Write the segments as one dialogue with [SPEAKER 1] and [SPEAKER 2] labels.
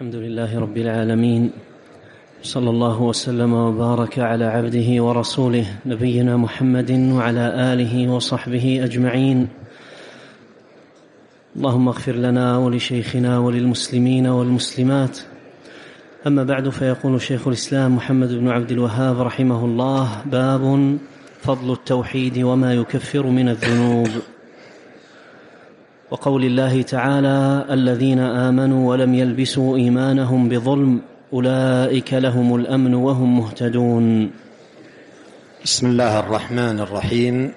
[SPEAKER 1] الحمد لله رب العالمين صلى الله وسلم وبارك على عبده ورسوله نبينا محمد وعلى اله وصحبه اجمعين اللهم اغفر لنا ولشيخنا وللمسلمين والمسلمات اما بعد فيقول شيخ الاسلام محمد بن عبد الوهاب رحمه الله باب فضل التوحيد وما يكفر من الذنوب وقول الله تعالى الذين امنوا ولم يلبسوا ايمانهم بظلم اولئك لهم الامن وهم
[SPEAKER 2] مهتدون بسم الله الرحمن الرحيم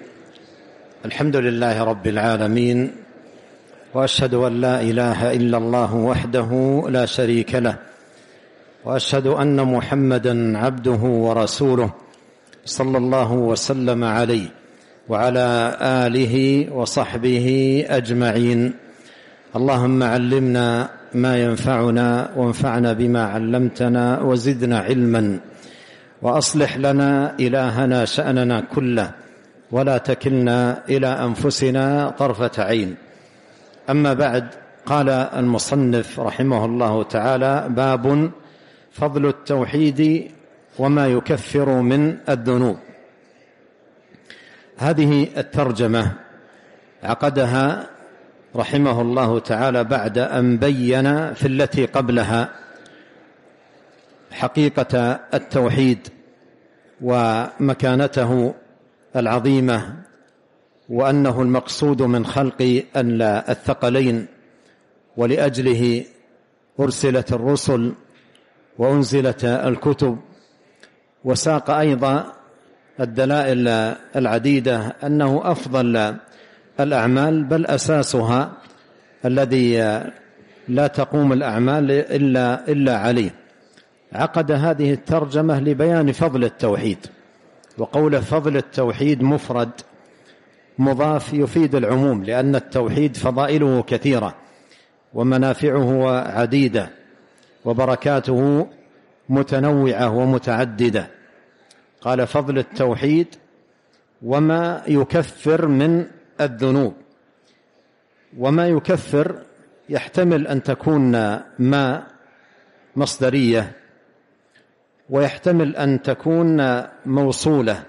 [SPEAKER 2] الحمد لله رب العالمين واشهد ان لا اله الا الله وحده لا شريك له واشهد ان محمدا عبده ورسوله صلى الله وسلم عليه وعلى آله وصحبه أجمعين اللهم علمنا ما ينفعنا وانفعنا بما علمتنا وزدنا علما وأصلح لنا إلهنا شأننا كله ولا تكلنا إلى أنفسنا طرفة عين أما بعد قال المصنف رحمه الله تعالى باب فضل التوحيد وما يكفر من الذنوب هذه الترجمة عقدها رحمه الله تعالى بعد أن بين في التي قبلها حقيقة التوحيد ومكانته العظيمة وأنه المقصود من خلق الثقلين ولأجله أرسلت الرسل وأنزلت الكتب وساق أيضا الدلائل العديدة أنه أفضل الأعمال بل أساسها الذي لا تقوم الأعمال إلا, إلا عليه عقد هذه الترجمة لبيان فضل التوحيد وقول فضل التوحيد مفرد مضاف يفيد العموم لأن التوحيد فضائله كثيرة ومنافعه عديدة وبركاته متنوعة ومتعددة قال فضل التوحيد وما يكفر من الذنوب وما يكفر يحتمل أن تكون ما مصدرية ويحتمل أن تكون موصولة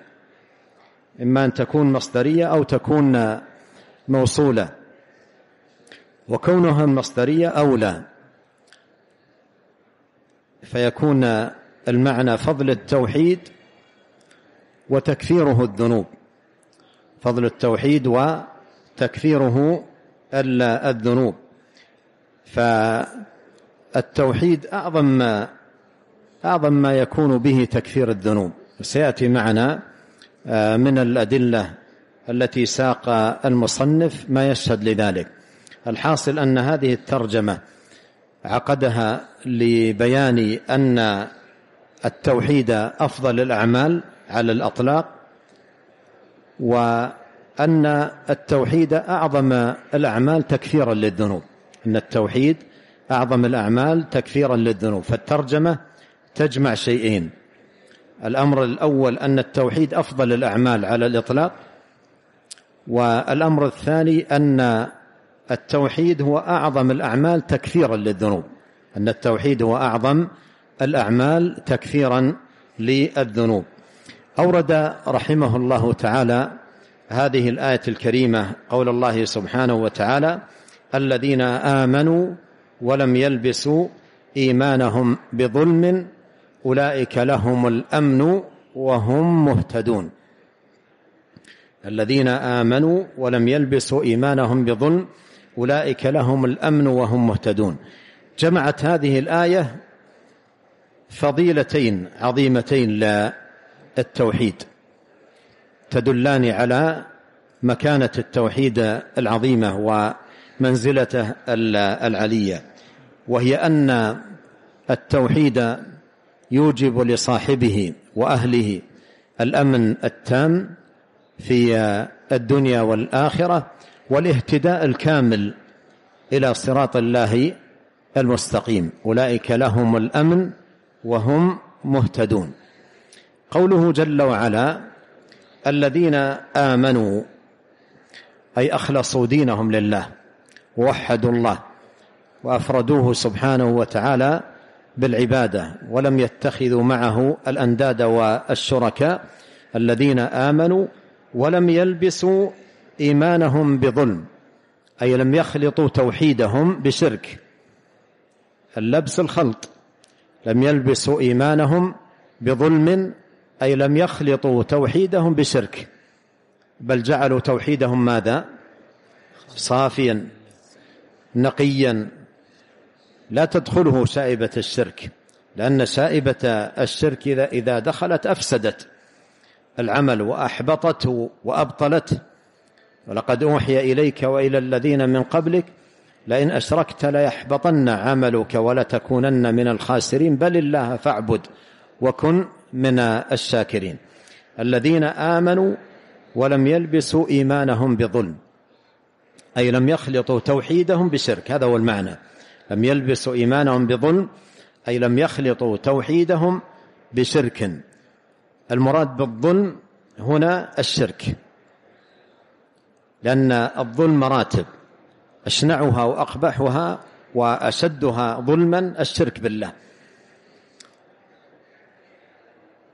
[SPEAKER 2] إما أن تكون مصدرية أو تكون موصولة وكونها مصدرية أولى فيكون المعنى فضل التوحيد وتكفيره الذنوب فضل التوحيد وتكفيره الذنوب فالتوحيد أعظم ما أعظم ما يكون به تكفير الذنوب سيأتي معنا آه، من الأدلة التي ساق المصنف ما يشهد لذلك الحاصل أن هذه الترجمة عقدها لبيان أن التوحيد أفضل الأعمال على الأطلاق وأن التوحيد أعظم الأعمال تكفيرا للذنوب أن التوحيد أعظم الأعمال تكفيرا للذنوب فالترجمة تجمع شيئين الأمر الأول أن التوحيد أفضل الأعمال على الإطلاق والأمر الثاني أن التوحيد هو أعظم الأعمال تكفيرا للذنوب أن التوحيد هو أعظم الأعمال تكفيرا للذنوب أورد رحمه الله تعالى هذه الآية الكريمة قول الله سبحانه وتعالى الذين آمنوا ولم يلبسوا إيمانهم بظلم أولئك لهم الأمن وهم مهتدون الذين آمنوا ولم يلبسوا إيمانهم بظلم أولئك لهم الأمن وهم مهتدون جمعت هذه الآية فضيلتين عظيمتين لا التوحيد تدلان على مكانة التوحيد العظيمة ومنزلته العلية وهي أن التوحيد يوجب لصاحبه وأهله الأمن التام في الدنيا والآخرة والاهتداء الكامل إلى صراط الله المستقيم أولئك لهم الأمن وهم مهتدون قوله جل وعلا الذين آمنوا أي أخلصوا دينهم لله ووحدوا الله وأفردوه سبحانه وتعالى بالعبادة ولم يتخذوا معه الأنداد والشركاء الذين آمنوا ولم يلبسوا إيمانهم بظلم أي لم يخلطوا توحيدهم بشرك اللبس الخلط لم يلبسوا إيمانهم بظلم أي لم يخلطوا توحيدهم بشرك بل جعلوا توحيدهم ماذا صافيا نقيا لا تدخله سائبة الشرك لأن سائبة الشرك إذا, إذا دخلت أفسدت العمل وأحبطته وأبطلته ولقد أوحي إليك وإلى الذين من قبلك لئن أشركت ليحبطن عملك ولتكونن من الخاسرين بل الله فاعبد وكن من الشاكرين الذين آمنوا ولم يلبسوا إيمانهم بظلم أي لم يخلطوا توحيدهم بشرك هذا هو المعنى لم يلبسوا إيمانهم بظلم أي لم يخلطوا توحيدهم بشرك المراد بالظلم هنا الشرك لأن الظلم مراتب أشنعها وأقبحها وأشدها ظلما الشرك بالله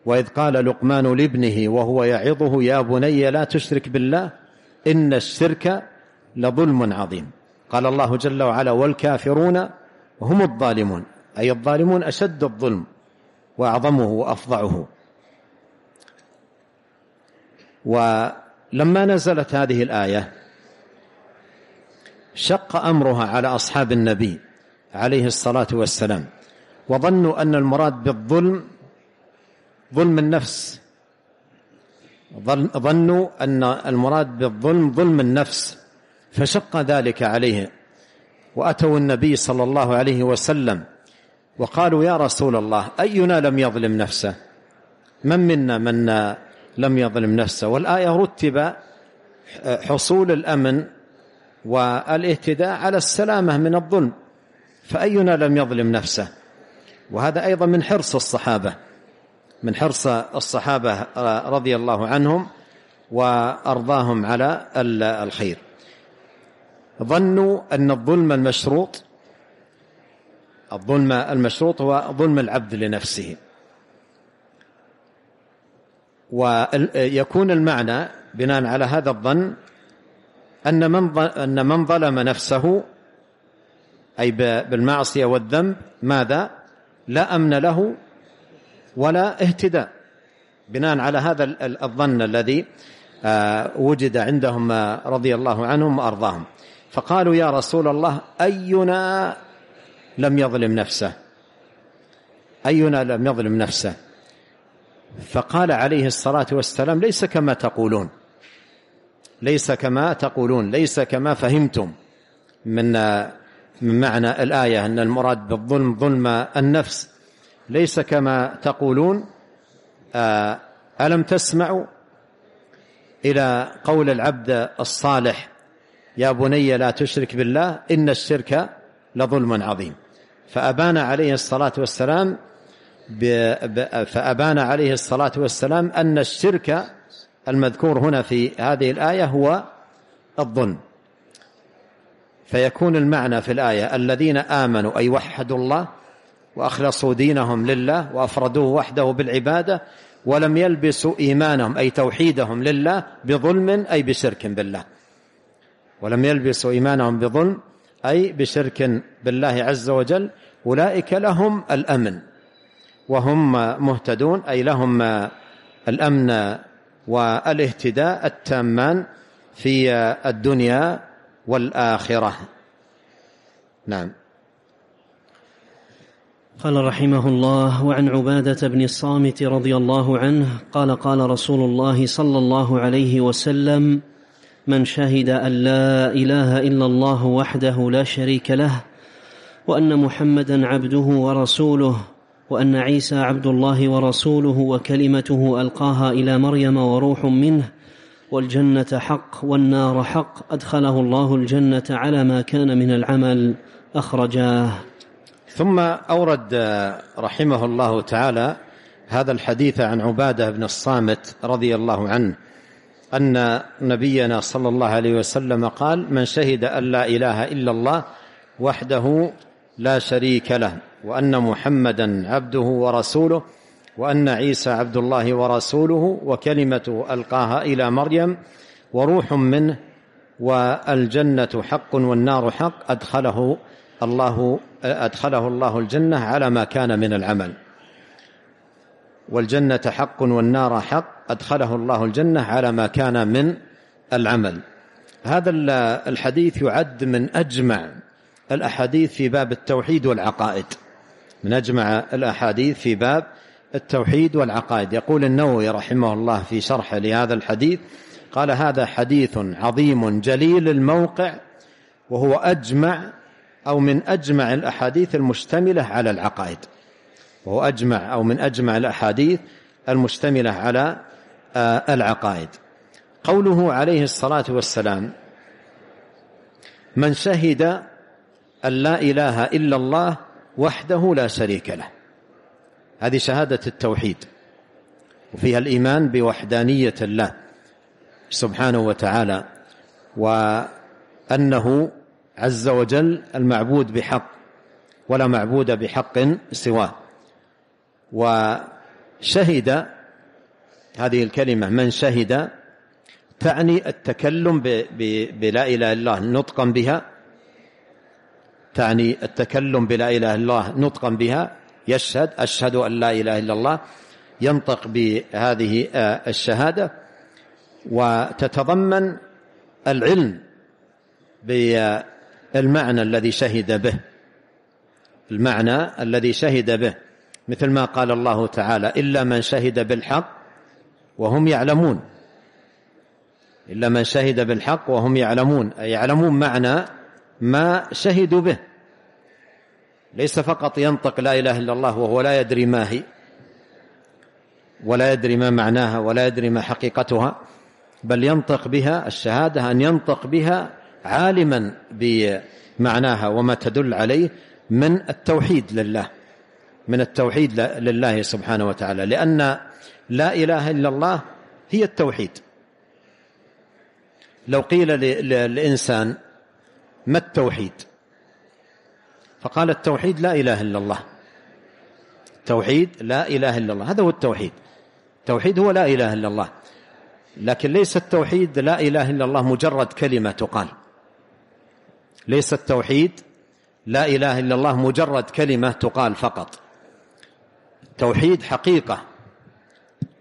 [SPEAKER 2] وإذ قال لقمان لابنه وهو يعظه يا بني لا تشرك بالله إن الشرك لظلم عظيم قال الله جل وعلا والكافرون هم الظالمون أي الظالمون أشد الظلم وأعظمه وأفظعه ولما نزلت هذه الآية شق أمرها على أصحاب النبي عليه الصلاة والسلام وظنوا أن المراد بالظلم ظلم النفس ظنوا أن المراد بالظلم ظلم النفس فشق ذلك عليه وأتوا النبي صلى الله عليه وسلم وقالوا يا رسول الله أينا لم يظلم نفسه من منا من لم يظلم نفسه والآية رتب حصول الأمن والاهتداء على السلامة من الظلم فأينا لم يظلم نفسه وهذا أيضا من حرص الصحابة من حرص الصحابة رضي الله عنهم وأرضاهم على الخير ظنوا أن الظلم المشروط الظلم المشروط هو ظلم العبد لنفسه ويكون المعنى بناء على هذا الظن أن من أن من ظلم نفسه أي بالمعصية والذنب ماذا لا أمن له ولا اهتداء بناء على هذا الظن الذي آه، وجد عندهم آه، رضي الله عنهم وأرضاهم فقالوا يا رسول الله أينا لم يظلم نفسه أينا لم يظلم نفسه فقال عليه الصلاة والسلام ليس كما تقولون ليس كما تقولون ليس كما فهمتم من آه، من معنى الآية أن المراد بالظلم ظلم النفس ليس كما تقولون آه، ألم تسمعوا إلى قول العبد الصالح يا بني لا تشرك بالله إن الشرك لظلم عظيم فأبان عليه الصلاة والسلام فأبان عليه الصلاة والسلام أن الشرك المذكور هنا في هذه الآية هو الظلم فيكون المعنى في الآية الذين آمنوا أي وحدوا الله وأخلصوا دينهم لله وأفردوه وحده بالعبادة ولم يلبسوا إيمانهم أي توحيدهم لله بظلم أي بشرك بالله ولم يلبسوا إيمانهم بظلم أي بشرك بالله عز وجل أولئك لهم الأمن وهم مهتدون أي لهم الأمن والاهتداء التامان في الدنيا والآخرة نعم
[SPEAKER 1] قال رحمه الله وعن عباده بن الصامت رضي الله عنه قال قال رسول الله صلى الله عليه وسلم من شهد ان لا اله الا الله وحده لا شريك له وان محمدا عبده ورسوله وان عيسى عبد الله ورسوله وكلمته القاها الى مريم وروح منه والجنه حق والنار حق ادخله الله الجنه على ما كان من العمل اخرجاه
[SPEAKER 2] ثم أورد رحمه الله تعالى هذا الحديث عن عبادة بن الصامت رضي الله عنه أن نبينا صلى الله عليه وسلم قال من شهد أن لا إله إلا الله وحده لا شريك له وأن محمدا عبده ورسوله وأن عيسى عبد الله ورسوله وكلمته ألقاها إلى مريم وروح منه والجنة حق والنار حق أدخله الله أدخله الله الجنة على ما كان من العمل والجنة حق والنار حق أدخله الله الجنة على ما كان من العمل هذا الحديث يعد من أجمع الأحاديث في باب التوحيد والعقائد من أجمع الأحاديث في باب التوحيد والعقائد يقول النووي رحمه الله في شرحه لهذا الحديث قال هذا حديث عظيم جليل الموقع وهو أجمع أو من أجمع الأحاديث المشتملة على العقائد وهو أجمع أو من أجمع الأحاديث المشتملة على آه، العقائد قوله عليه الصلاة والسلام من شهد أن لا إله إلا الله وحده لا شريك له هذه شهادة التوحيد وفيها الإيمان بوحدانية الله سبحانه وتعالى وأنه عز وجل المعبود بحق ولا معبود بحق سواه وشهد هذه الكلمة من شهد تعني التكلم بلا إله إلا الله نطقا بها تعني التكلم بلا إله إلا الله نطقا بها يشهد أشهد أن لا إله إلا الله ينطق بهذه آه، الشهادة وتتضمن العلم بالله المعنى الذي شهد به المعنى الذي شهد به مثل ما قال الله تعالى إلا من شهد بالحق وهم يعلمون إلا من شهد بالحق وهم يعلمون أي يعلمون معنى ما شهدوا به ليس فقط ينطق لا إله إلا الله وهو لا يدري ما هي ولا يدري ما معناها ولا يدري ما حقيقتها بل ينطق بها الشهادة أن ينطق بها عالما بمعناها وما تدل عليه من التوحيد لله من التوحيد لله سبحانه وتعالى لأن لا إله إلا الله هي التوحيد لو قيل للإنسان ما التوحيد فقال التوحيد لا إله إلا الله توحيد لا إله إلا الله هذا هو التوحيد التوحيد هو لا إله إلا الله لكن ليس التوحيد لا إله إلا الله مجرد كلمة تقال ليس التوحيد لا إله إلا الله مجرد كلمة تقال فقط توحيد حقيقة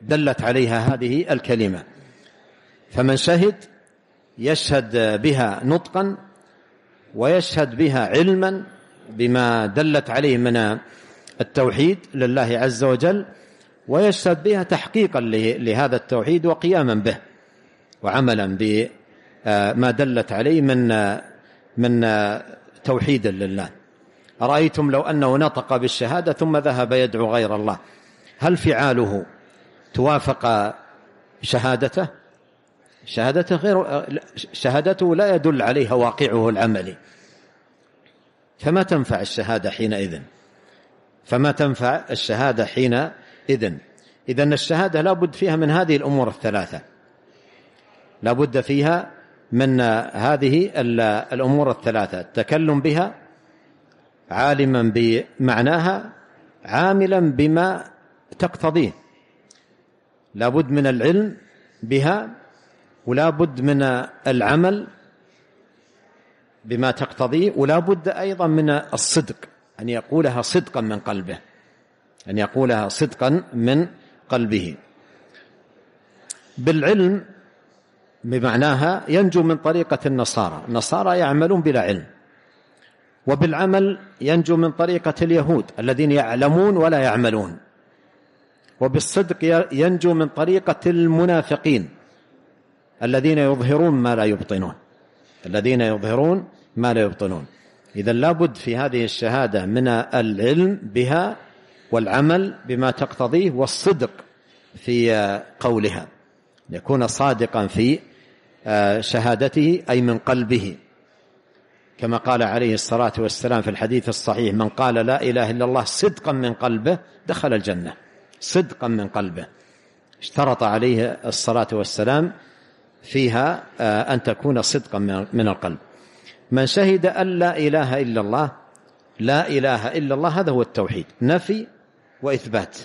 [SPEAKER 2] دلت عليها هذه الكلمة فمن شهد يشهد بها نطقا ويشهد بها علما بما دلت عليه من التوحيد لله عز وجل ويشهد بها تحقيقا لهذا التوحيد وقياما به وعملا بما دلت عليه من من آه، توحيد لله أرأيتم لو أنه نطق بالشهادة ثم ذهب يدعو غير الله هل فعاله توافق شهادته شهادته غير آه، شهادته لا يدل عليها واقعه العملي فما تنفع الشهادة حينئذ فما تنفع الشهادة حينئذ إذن الشهادة لابد فيها من هذه الأمور الثلاثة لابد فيها من هذه الأمور الثلاثة التكلم بها عالما بمعناها عاملا بما تقتضيه لابد من العلم بها ولا بد من العمل بما تقتضيه ولا بد أيضا من الصدق أن يقولها صدقا من قلبه أن يقولها صدقا من قلبه بالعلم بمعناها ينجو من طريقة النصارى النصارى يعملون بلا علم وبالعمل ينجو من طريقة اليهود الذين يعلمون ولا يعملون وبالصدق ينجو من طريقة المنافقين الذين يظهرون ما لا يبطنون الذين يظهرون ما لا يبطنون إذا لابد في هذه الشهادة من العلم بها والعمل بما تقتضيه والصدق في قولها يكون صادقا في آه، شهادته أي من قلبه كما قال عليه الصلاة والسلام في الحديث الصحيح من قال لا إله إلا الله صدقا من قلبه دخل الجنة صدقا من قلبه اشترط عليه الصلاة والسلام فيها آه، أن تكون صدقا من القلب من شهد أن لا إله إلا الله لا إله إلا الله هذا هو التوحيد نفي وإثبات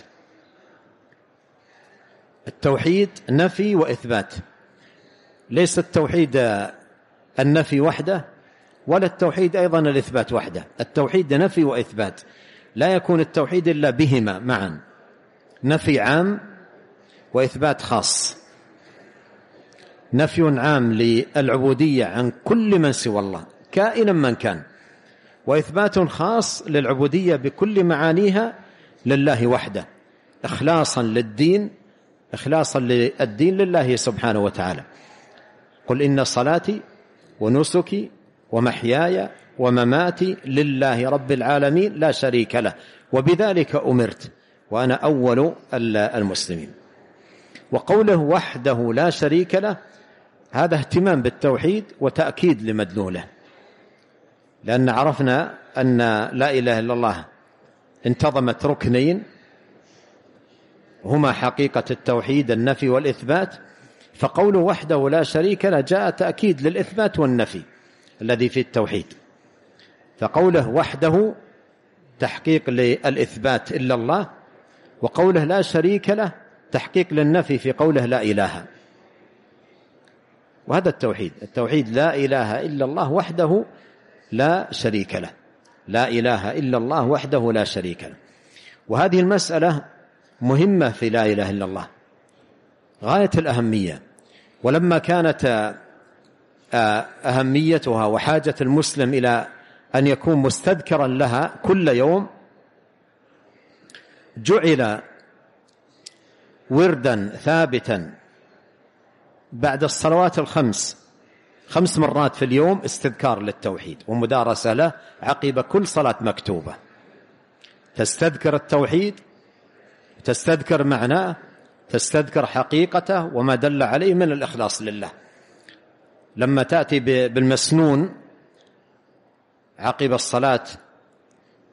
[SPEAKER 2] التوحيد نفي وإثبات ليس التوحيد النفي وحده ولا التوحيد أيضا الإثبات وحده التوحيد نفي وإثبات لا يكون التوحيد إلا بهما معا نفي عام وإثبات خاص نفي عام للعبودية عن كل من سوى الله كائنا من كان وإثبات خاص للعبودية بكل معانيها لله وحده إخلاصا للدين إخلاصا للدين لله سبحانه وتعالى قل إن صلاتي ونسكي ومحياي ومماتي لله رب العالمين لا شريك له وبذلك أمرت وأنا أول المسلمين وقوله وحده لا شريك له هذا اهتمام بالتوحيد وتأكيد لمدلوله لأن عرفنا أن لا إله إلا الله انتظمت ركنين هما حقيقة التوحيد النفي والإثبات فقوله وحده لا شريك له جاء تأكيد للإثبات والنفي الذي في التوحيد فقوله وحده تحقيق للإثبات إلا الله وقوله لا شريك له تحقيق للنفي في قوله لا إله وهذا التوحيد التوحيد لا إله إلا الله وحده لا شريك له لا إله إلا الله وحده لا شريك له وهذه المسألة مهمة في لا إله إلا الله غاية الأهمية ولما كانت آه، أهميتها وحاجة المسلم إلى أن يكون مستذكرا لها كل يوم جعل وردا ثابتا بعد الصلوات الخمس خمس مرات في اليوم استذكار للتوحيد ومدارسة له عقب كل صلاة مكتوبة تستذكر التوحيد تستذكر معناه تستذكر حقيقته وما دل عليه من الإخلاص لله لما تأتي بالمسنون عقب الصلاة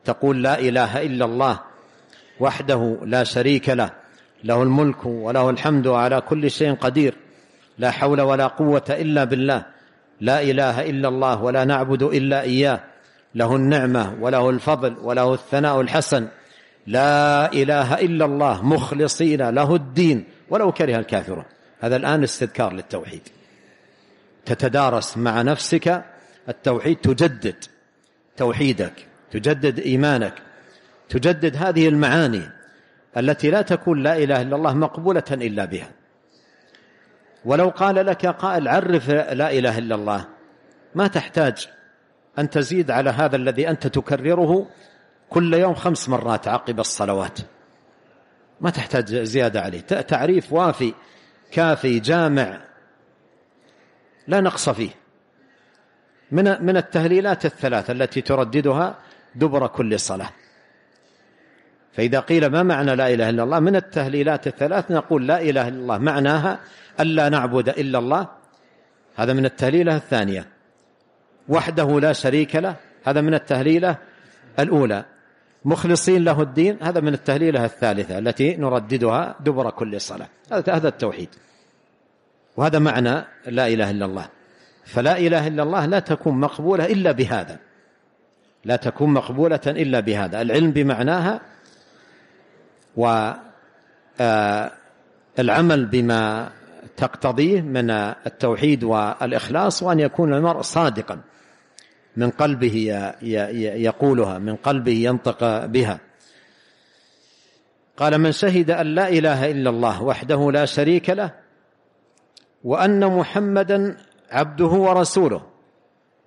[SPEAKER 2] تقول لا إله إلا الله وحده لا شريك له له الملك وله الحمد على كل شيء قدير لا حول ولا قوة إلا بالله لا إله إلا الله ولا نعبد إلا إياه له النعمة وله الفضل وله الثناء الحسن لا إله إلا الله مخلصين له الدين ولو كره الكافرون هذا الآن استذكار للتوحيد تتدارس مع نفسك التوحيد تجدد توحيدك تجدد إيمانك تجدد هذه المعاني التي لا تكون لا إله إلا الله مقبولة إلا بها ولو قال لك قائل عرف لا إله إلا الله ما تحتاج أن تزيد على هذا الذي أنت تكرره كل يوم خمس مرات عقب الصلوات ما تحتاج زيادة عليه تعريف وافي كافي جامع لا نقص فيه من من التهليلات الثلاثة التي ترددها دبر كل صلاة فإذا قيل ما معنى لا إله إلا الله من التهليلات الثلاث نقول لا إله إلا الله معناها ألا نعبد إلا الله هذا من التهليلة الثانية وحده لا شريك له هذا من التهليلة الأولى مخلصين له الدين هذا من التهليلة الثالثة التي نرددها دبر كل صلاة هذا التوحيد وهذا معنى لا إله إلا الله فلا إله إلا الله لا تكون مقبولة إلا بهذا لا تكون مقبولة إلا بهذا العلم بمعناها والعمل آه، بما تقتضيه من التوحيد والإخلاص وأن يكون المرء صادقا من قلبه يقولها من قلبه ينطق بها قال من شهد أن لا إله إلا الله وحده لا شريك له وأن محمدا عبده ورسوله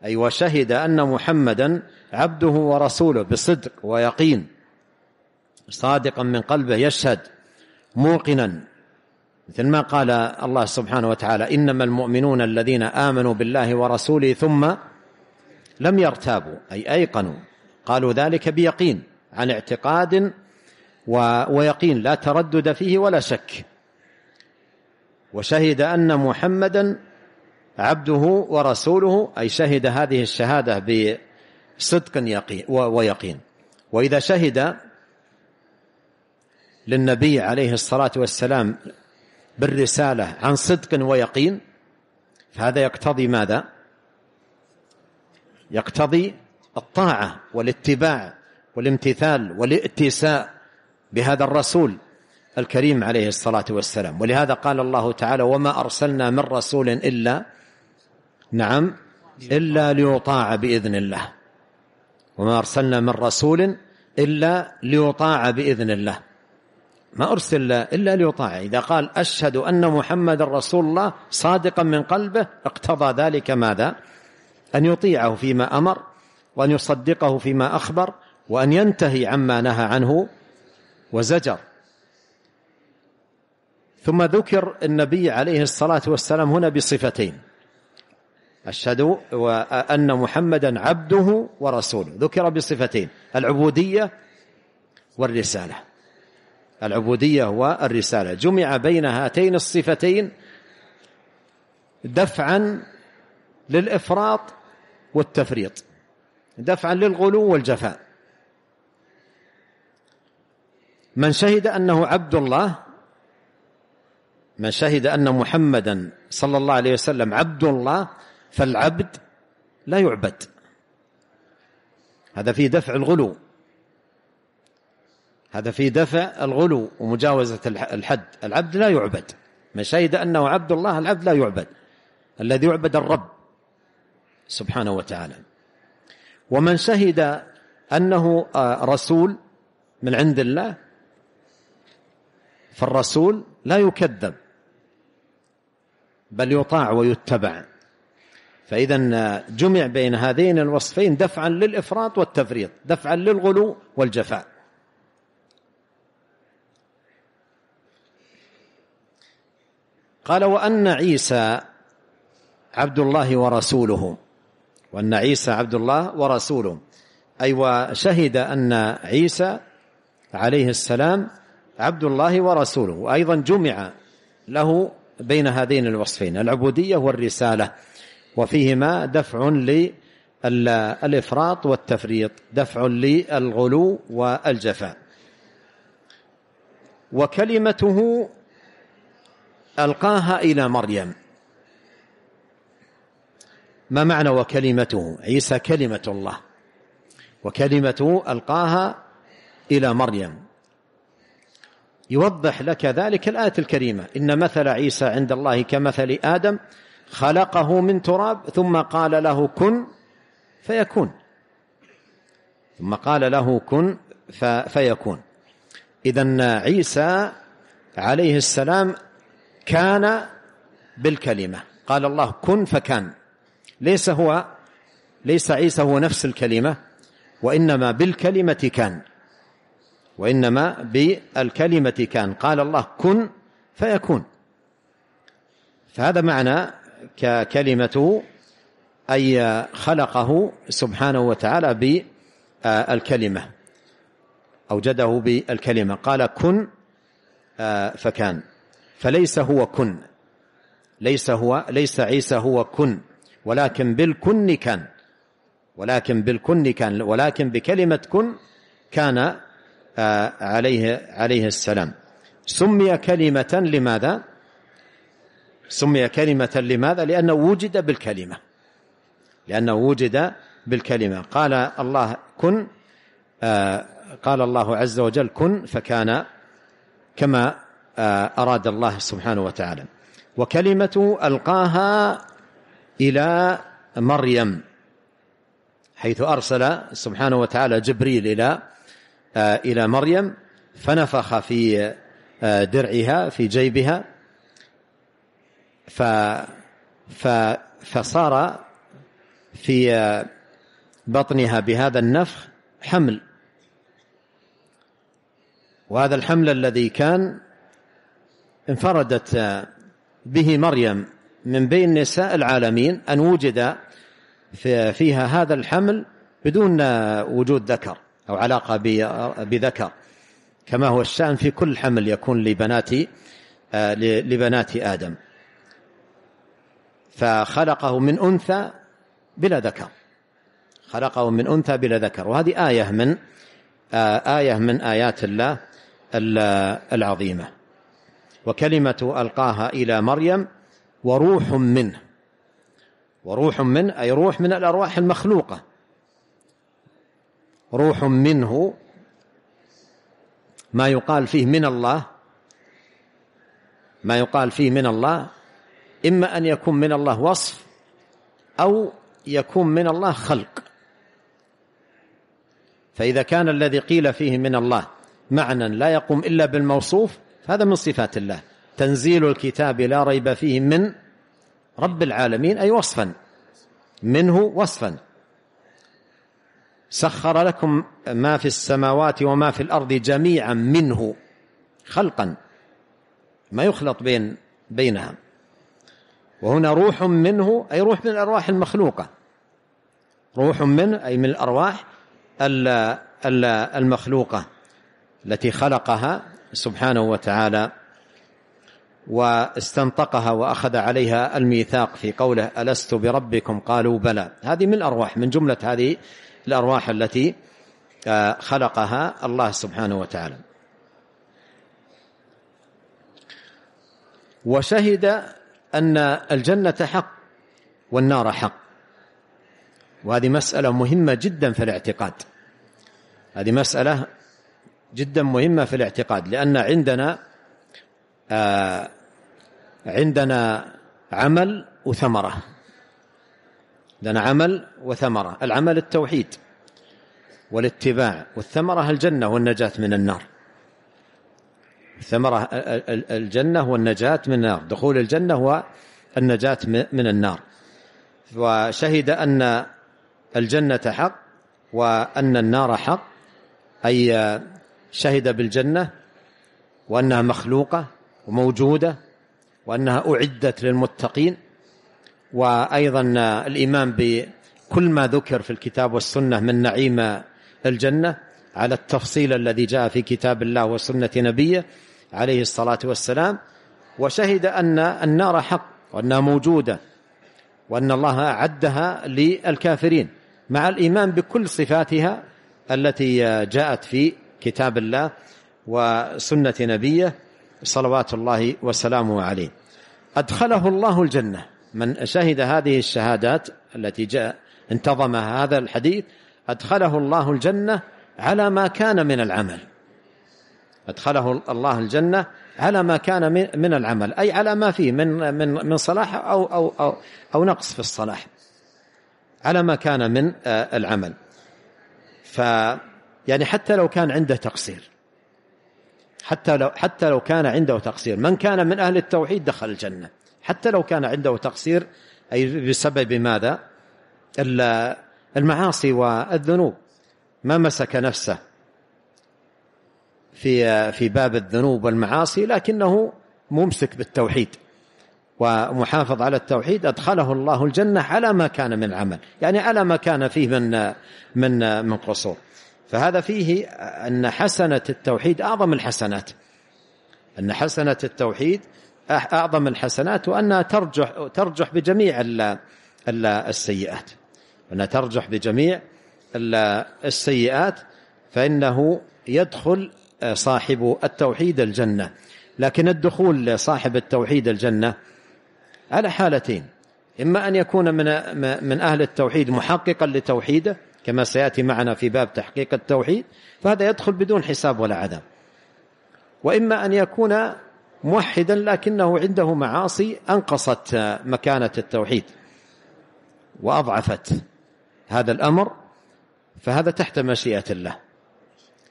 [SPEAKER 2] أي وشهد أن محمدا عبده ورسوله بصدق ويقين صادقا من قلبه يشهد موقنا مثل ما قال الله سبحانه وتعالى إنما المؤمنون الذين آمنوا بالله ورسوله ثم لم يرتابوا أي أيقنوا قالوا ذلك بيقين عن اعتقاد ويقين لا تردد فيه ولا شك وشهد أن محمدا عبده ورسوله أي شهد هذه الشهادة بصدق يقين ويقين وإذا شهد للنبي عليه الصلاة والسلام بالرسالة عن صدق ويقين فهذا يقتضي ماذا يقتضي الطاعة والاتباع والامتثال والائتساء بهذا الرسول الكريم عليه الصلاة والسلام ولهذا قال الله تعالى وما أرسلنا من رسول إلا نعم إلا ليطاع بإذن الله وما أرسلنا من رسول إلا ليطاع بإذن الله ما أرسل إلا ليطاع إذا قال أشهد أن محمد رسول الله صادقا من قلبه اقتضى ذلك ماذا أن يطيعه فيما أمر وأن يصدقه فيما أخبر وأن ينتهي عما نهى عنه وزجر ثم ذكر النبي عليه الصلاة والسلام هنا بصفتين أشهد أن محمدا عبده ورسوله ذكر بصفتين العبودية والرسالة العبودية والرسالة جمع بين هاتين الصفتين دفعا للإفراط والتفريط دفعا للغلو والجفاء من شهد أنه عبد الله من شهد أن محمدا صلى الله عليه وسلم عبد الله فالعبد لا يعبد هذا في دفع الغلو هذا في دفع الغلو ومجاوزة الحد العبد لا يعبد من شهد أنه عبد الله العبد لا يعبد الذي يعبد الرب سبحانه وتعالى ومن شهد أنه آه، رسول من عند الله فالرسول لا يكذب بل يطاع ويتبع فإذا آه، جمع بين هذين الوصفين دفعا للإفراط والتفريط دفعا للغلو والجفاء قال وأن عيسى عبد الله ورسوله وأن عيسى عبد الله ورسوله أي أيوة، وشهد أن عيسى عليه السلام عبد الله ورسوله وأيضا جمع له بين هذين الوصفين العبودية والرسالة وفيهما دفع للإفراط والتفريط دفع للغلو والجفاء وكلمته ألقاها إلى مريم ما معنى وكلمته عيسى كلمة الله وكلمته ألقاها إلى مريم يوضح لك ذلك الآية الكريمة إن مثل عيسى عند الله كمثل آدم خلقه من تراب ثم قال له كن فيكون ثم قال له كن فيكون إذا عيسى عليه السلام كان بالكلمة قال الله كن فكان ليس هو ليس عيسى هو نفس الكلمة وإنما بالكلمة كان وإنما بالكلمة كان قال الله كن فيكون فهذا معنى ككلمة أي خلقه سبحانه وتعالى بالكلمة أوجده بالكلمة قال كن آه، فكان فليس هو كن ليس هو ليس عيسى هو كن ولكن بالكن كان ولكن بالكن كان ولكن بكلمة كن كان آه، عليه عليه السلام سمي كلمة لماذا سمي كلمة لماذا لأنه وجد بالكلمة لأنه وجد بالكلمة قال الله كن آه، قال الله عز وجل كن فكان كما آه، أراد الله سبحانه وتعالى وكلمة ألقاها إلى مريم حيث أرسل سبحانه وتعالى جبريل إلى آه، إلى مريم فنفخ في آه، درعها في جيبها ف ف فصار في آه، بطنها بهذا النفخ حمل وهذا الحمل الذي كان انفردت به مريم من بين نساء العالمين أن وجد فيها هذا الحمل بدون وجود ذكر أو علاقة بذكر كما هو الشأن في كل حمل يكون لبنات آه، لبنات آدم فخلقه من أنثى بلا ذكر خلقه من أنثى بلا ذكر وهذه آية من آه، آية من آيات الله العظيمة وكلمة ألقاها إلى مريم وروح منه وروح منه أي روح من الأرواح المخلوقة روح منه ما يقال فيه من الله ما يقال فيه من الله إما أن يكون من الله وصف أو يكون من الله خلق فإذا كان الذي قيل فيه من الله معنى لا يقوم إلا بالموصوف هذا من صفات الله تنزيل الكتاب لا ريب فيه من رب العالمين أي وصفا منه وصفا سخر لكم ما في السماوات وما في الأرض جميعا منه خلقا ما يخلط بين بينها وهنا روح منه أي روح من الأرواح المخلوقة روح من أي من الأرواح المخلوقة التي خلقها سبحانه وتعالى واستنطقها وأخذ عليها الميثاق في قوله ألست بربكم قالوا بلى هذه من الأرواح من جملة هذه الأرواح التي آه، خلقها الله سبحانه وتعالى وشهد أن الجنة حق والنار حق وهذه مسألة مهمة جدا في الاعتقاد هذه مسألة جدا مهمة في الاعتقاد لأن عندنا آه، عندنا عمل وثمرة عندنا عمل وثمرة العمل التوحيد والاتباع والثمرة الجنة والنجاة من النار ثمرة الجنة والنجاة من النار دخول الجنة والنجاة من النار وشهد أن الجنة حق وأن النار حق أي آه، شهد بالجنة وأنها مخلوقة وموجودة وأنها أعدت للمتقين وأيضا الإيمان بكل ما ذكر في الكتاب والسنة من نعيم الجنة على التفصيل الذي جاء في كتاب الله وسنة نبيه عليه الصلاة والسلام وشهد أن النار حق وأنها موجودة وأن الله أعدها للكافرين مع الإيمان بكل صفاتها التي جاءت في كتاب الله وسنة نبيه صلوات الله وسلامه عليه أدخله الله الجنة من شهد هذه الشهادات التي جاء انتظمها هذا الحديث أدخله الله الجنة على ما كان من العمل أدخله الله الجنة على ما كان من العمل أي على ما فيه من من من صلاح أو أو أو, أو نقص في الصلاح على ما كان من آه، العمل ف يعني حتى لو كان عنده تقصير حتى لو حتى لو كان عنده تقصير من كان من أهل التوحيد دخل الجنة حتى لو كان عنده تقصير أي بسبب ماذا المعاصي والذنوب ما مسك نفسه في في باب الذنوب والمعاصي لكنه ممسك بالتوحيد ومحافظ على التوحيد أدخله الله الجنة على ما كان من عمل يعني على ما كان فيه من من من قصور فهذا فيه أن حسنة التوحيد أعظم الحسنات أن حسنة التوحيد أعظم الحسنات وأنها ترجح, ترجح بجميع السيئات أنها ترجح بجميع السيئات فإنه يدخل صاحب التوحيد الجنة لكن الدخول لصاحب التوحيد الجنة على حالتين إما أن يكون من من أهل التوحيد محققا لتوحيده كما سيأتي معنا في باب تحقيق التوحيد فهذا يدخل بدون حساب ولا عذاب وإما أن يكون موحدا لكنه عنده معاصي أنقصت مكانة التوحيد وأضعفت هذا الأمر فهذا تحت مشيئة الله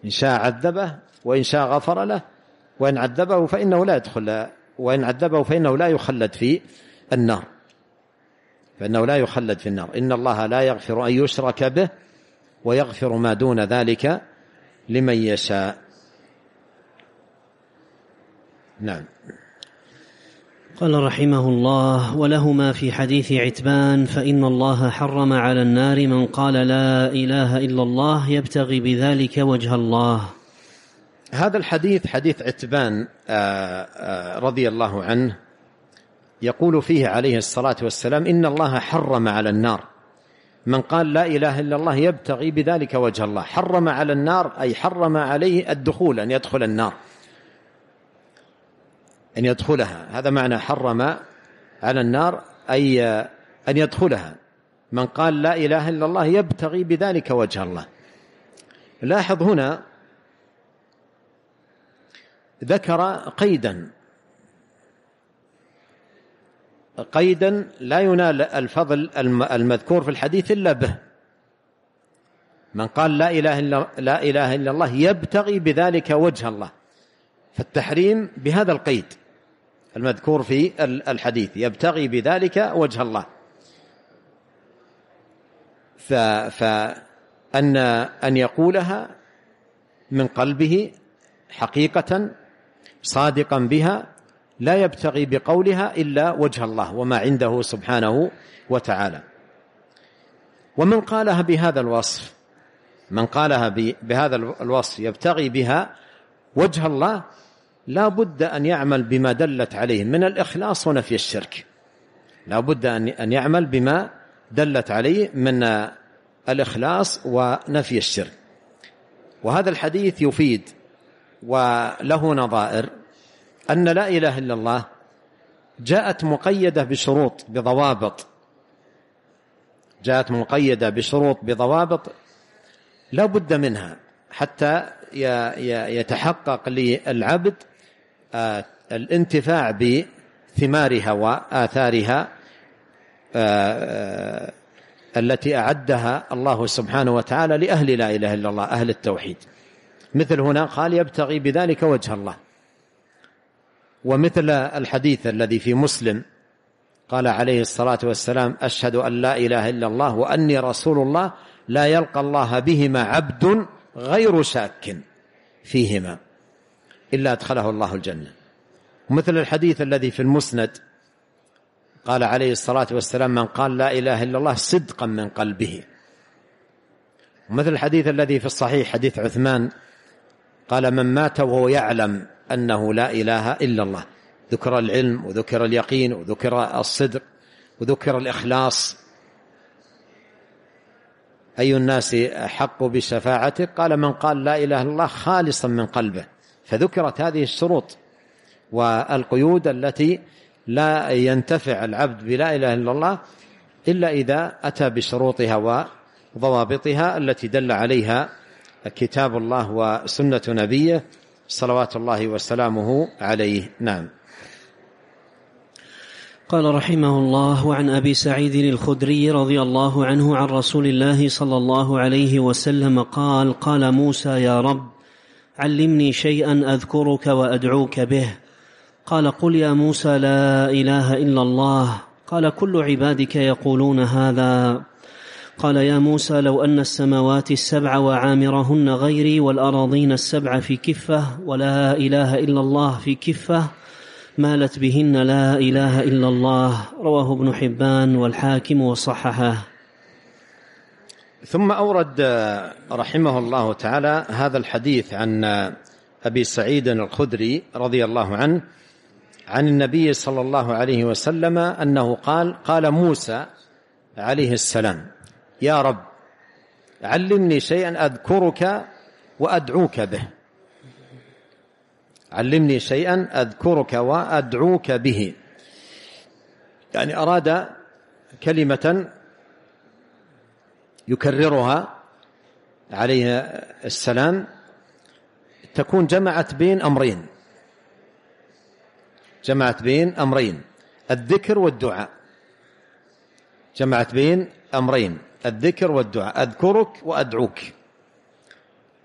[SPEAKER 2] إن شاء عذبه وإن شاء غفر له وإن عذبه فإنه لا يدخل وإن عذبه فإنه لا يخلد في النار فإنه لا يخلد في النار إن الله لا يغفر أن يشرك به ويغفر ما دون ذلك لمن يشاء نعم
[SPEAKER 1] قال رحمه الله ولهما في حديث عتبان فان الله حرم على النار من قال لا اله الا الله يبتغي بذلك وجه الله
[SPEAKER 2] هذا الحديث حديث عتبان آه، آه، رضي الله عنه يقول فيه عليه الصلاه والسلام ان الله حرم على النار من قال لا إله إلا الله يبتغي بذلك وجه الله حرم على النار أي حرم عليه الدخول أن يدخل النار أن يدخلها هذا معنى حرم على النار أي أن يدخلها من قال لا إله إلا الله يبتغي بذلك وجه الله لاحظ هنا ذكر قيدا قيدا لا ينال الفضل المذكور في الحديث إلا به من قال لا إله إلا, لا إله إلا الله يبتغي بذلك وجه الله فالتحريم بهذا القيد المذكور في الحديث يبتغي بذلك وجه الله فأن أن يقولها من قلبه حقيقة صادقا بها لا يبتغي بقولها إلا وجه الله وما عنده سبحانه وتعالى ومن قالها بهذا الوصف من قالها بهذا الوصف يبتغي بها وجه الله لا بد أن يعمل بما دلت عليه من الإخلاص ونفي الشرك لا بد أن يعمل بما دلت عليه من الإخلاص ونفي الشرك وهذا الحديث يفيد وله نظائر أن لا إله إلا الله جاءت مقيدة بشروط بضوابط جاءت مقيدة بشروط بضوابط لا بد منها حتى يتحقق للعبد آه، الانتفاع بثمارها وآثارها آه، آه، التي أعدها الله سبحانه وتعالى لأهل لا إله إلا الله أهل التوحيد مثل هنا قال يبتغي بذلك وجه الله ومثل الحديث الذي في مسلم قال عليه الصلاة والسلام أشهد أن لا إله إلا الله وأني رسول الله لا يلقى الله بهما عبد غير شاك فيهما إلا أدخله الله الجنة ومثل الحديث الذي في المسند قال عليه الصلاة والسلام من قال لا إله إلا الله صدقا من قلبه ومثل الحديث الذي في الصحيح حديث عثمان قال من مات وهو يعلم أنه لا إله إلا الله ذكر العلم وذكر اليقين وذكر الصدق وذكر الإخلاص أي الناس احق بشفاعتك قال من قال لا إله إلا الله خالصا من قلبه فذكرت هذه الشروط والقيود التي لا ينتفع العبد بلا إله إلا الله إلا إذا أتى بشروطها وضوابطها التي دل عليها كتاب الله وسنة نبيه صلوات الله وسلامه عليه نعم
[SPEAKER 1] قال رحمه الله وعن ابي سعيد الخدري رضي الله عنه عن رسول الله صلى الله عليه وسلم قال قال موسى يا رب علمني شيئا اذكرك وادعوك به قال قل يا موسى لا اله الا الله قال كل عبادك يقولون هذا قال يا موسى لو أن السماوات السبع وعامرهن غيري والأراضين السبع في كفة ولا إله إلا الله في كفة مالت بهن لا إله إلا الله رواه ابن حبان والحاكم وصححه
[SPEAKER 2] ثم أورد رحمه الله تعالى هذا الحديث عن أبي سعيد الخدري رضي الله عنه عن النبي صلى الله عليه وسلم أنه قال قال موسى عليه السلام يا رب علمني شيئا أذكرك وأدعوك به علمني شيئا أذكرك وأدعوك به يعني أراد كلمة يكررها عليه السلام تكون جمعت بين أمرين جمعت بين أمرين الذكر والدعاء جمعت بين أمرين الذكر والدعاء أذكرك وأدعوك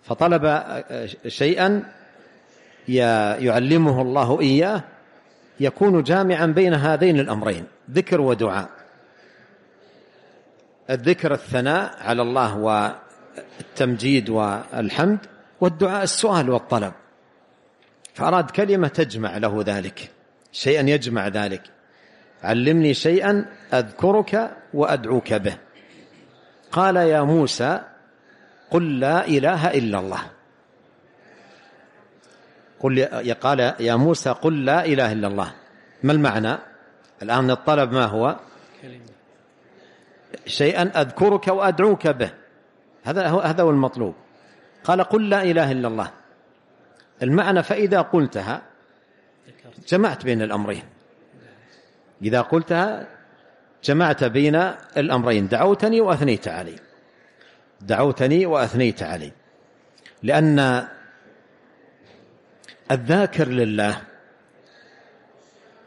[SPEAKER 2] فطلب شيئا يعلمه الله إياه يكون جامعا بين هذين الأمرين ذكر ودعاء الذكر الثناء على الله والتمجيد والحمد والدعاء السؤال والطلب فأراد كلمة تجمع له ذلك شيئا يجمع ذلك علمني شيئا أذكرك وأدعوك به قال يا موسى قل لا إله إلا الله قل قال يا موسى قل لا إله إلا الله ما المعنى الآن الطلب ما هو شيئا أذكرك وأدعوك به هذا هو, هذا هو المطلوب قال قل لا إله إلا الله المعنى فإذا قلتها جمعت بين الأمرين إذا قلتها جمعت بين الأمرين دعوتني وأثنيت علي دعوتني وأثنيت علي لأن الذاكر لله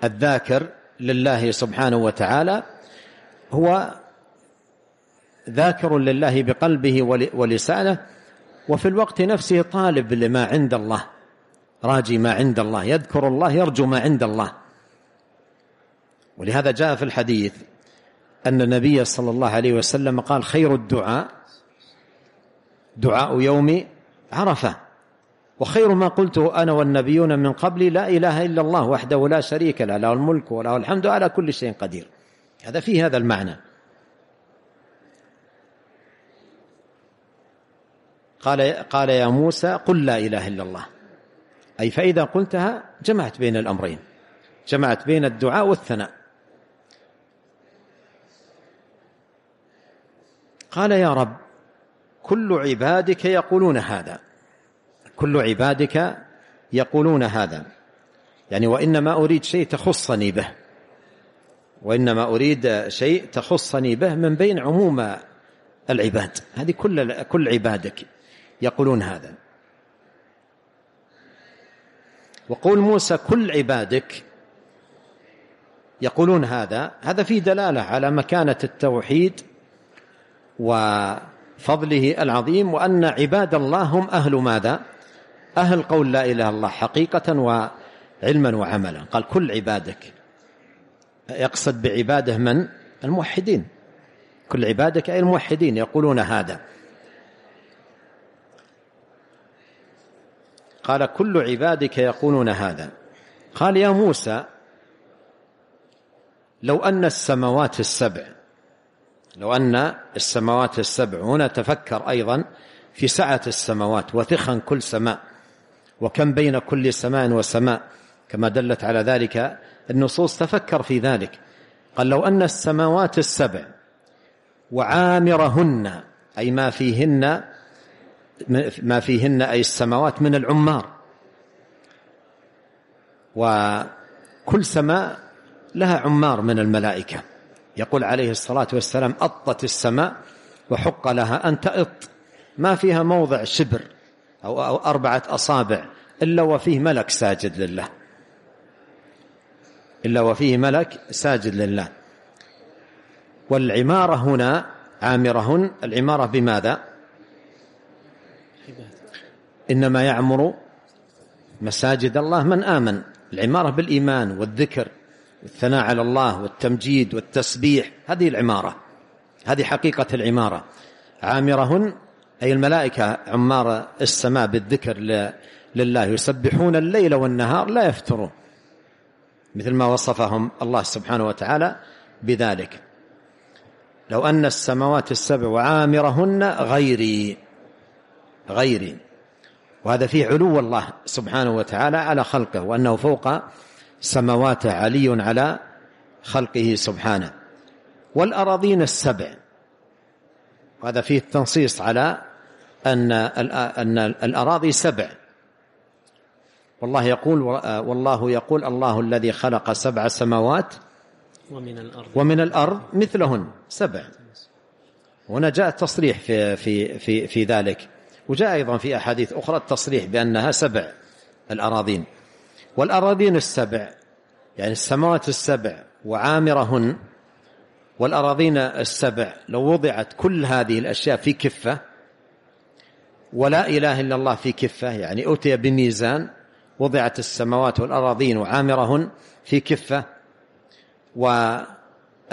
[SPEAKER 2] الذاكر لله سبحانه وتعالى هو ذاكر لله بقلبه ولسانه وفي الوقت نفسه طالب لما عند الله راجي ما عند الله يذكر الله يرجو ما عند الله ولهذا جاء في الحديث أن النبي صلى الله عليه وسلم قال خير الدعاء دعاء يوم عرفة وخير ما قلته أنا والنبيون من قبلي لا إله إلا الله وحده لا شريك له له الملك وله الحمد على كل شيء قدير هذا في هذا المعنى قال قال يا موسى قل لا إله إلا الله أي فإذا قلتها جمعت بين الأمرين جمعت بين الدعاء والثناء قال يا رب كل عبادك يقولون هذا كل عبادك يقولون هذا يعني وإنما أريد شيء تخصني به وإنما أريد شيء تخصني به من بين عموم العباد هذه كل كل عبادك يقولون هذا وقول موسى كل عبادك يقولون هذا هذا فيه دلالة على مكانة التوحيد وفضله العظيم وأن عباد الله هم أهل ماذا أهل قول لا إله الله حقيقة وعلما وعملا قال كل عبادك يقصد بعباده من الموحدين كل عبادك أي الموحدين يقولون هذا قال كل عبادك يقولون هذا قال يا موسى لو أن السماوات السبع لو أن السماوات السبع هنا تفكر أيضا في سعة السماوات وثخا كل سماء وكم بين كل سماء وسماء كما دلت على ذلك النصوص تفكر في ذلك قال لو أن السماوات السبع وعامرهن أي ما فيهن ما فيهن أي السماوات من العمار وكل سماء لها عمار من الملائكة يقول عليه الصلاة والسلام أطت السماء وحق لها أن تأط ما فيها موضع شبر أو أربعة أصابع إلا وفيه ملك ساجد لله إلا وفيه ملك ساجد لله والعمارة هنا عامرهن العمارة بماذا إنما يعمر مساجد الله من آمن العمارة بالإيمان والذكر والثناء على الله والتمجيد والتسبيح هذه العمارة هذه حقيقة العمارة عامرهن أي الملائكة عمار السماء بالذكر لله يسبحون الليل والنهار لا يفترون مثل ما وصفهم الله سبحانه وتعالى بذلك لو أن السماوات السبع وعامرهن غيري غيري وهذا فيه علو الله سبحانه وتعالى على خلقه وأنه فوق سمواته علي على خلقه سبحانه والأراضين السبع هذا فيه التنصيص على أن أن الأراضي سبع والله يقول والله يقول الله الذي خلق سبع سماوات ومن الأرض ومن الأرض مثلهن سبع هنا جاء التصريح في في في في ذلك وجاء أيضا في أحاديث أخرى التصريح بأنها سبع الأراضين والأراضين السبع يعني السماوات السبع وعامرهن والأراضين السبع لو وضعت كل هذه الأشياء في كفة ولا إله إلا الله في كفة يعني أتي بميزان وضعت السماوات والأراضين وعامرهن في كفة و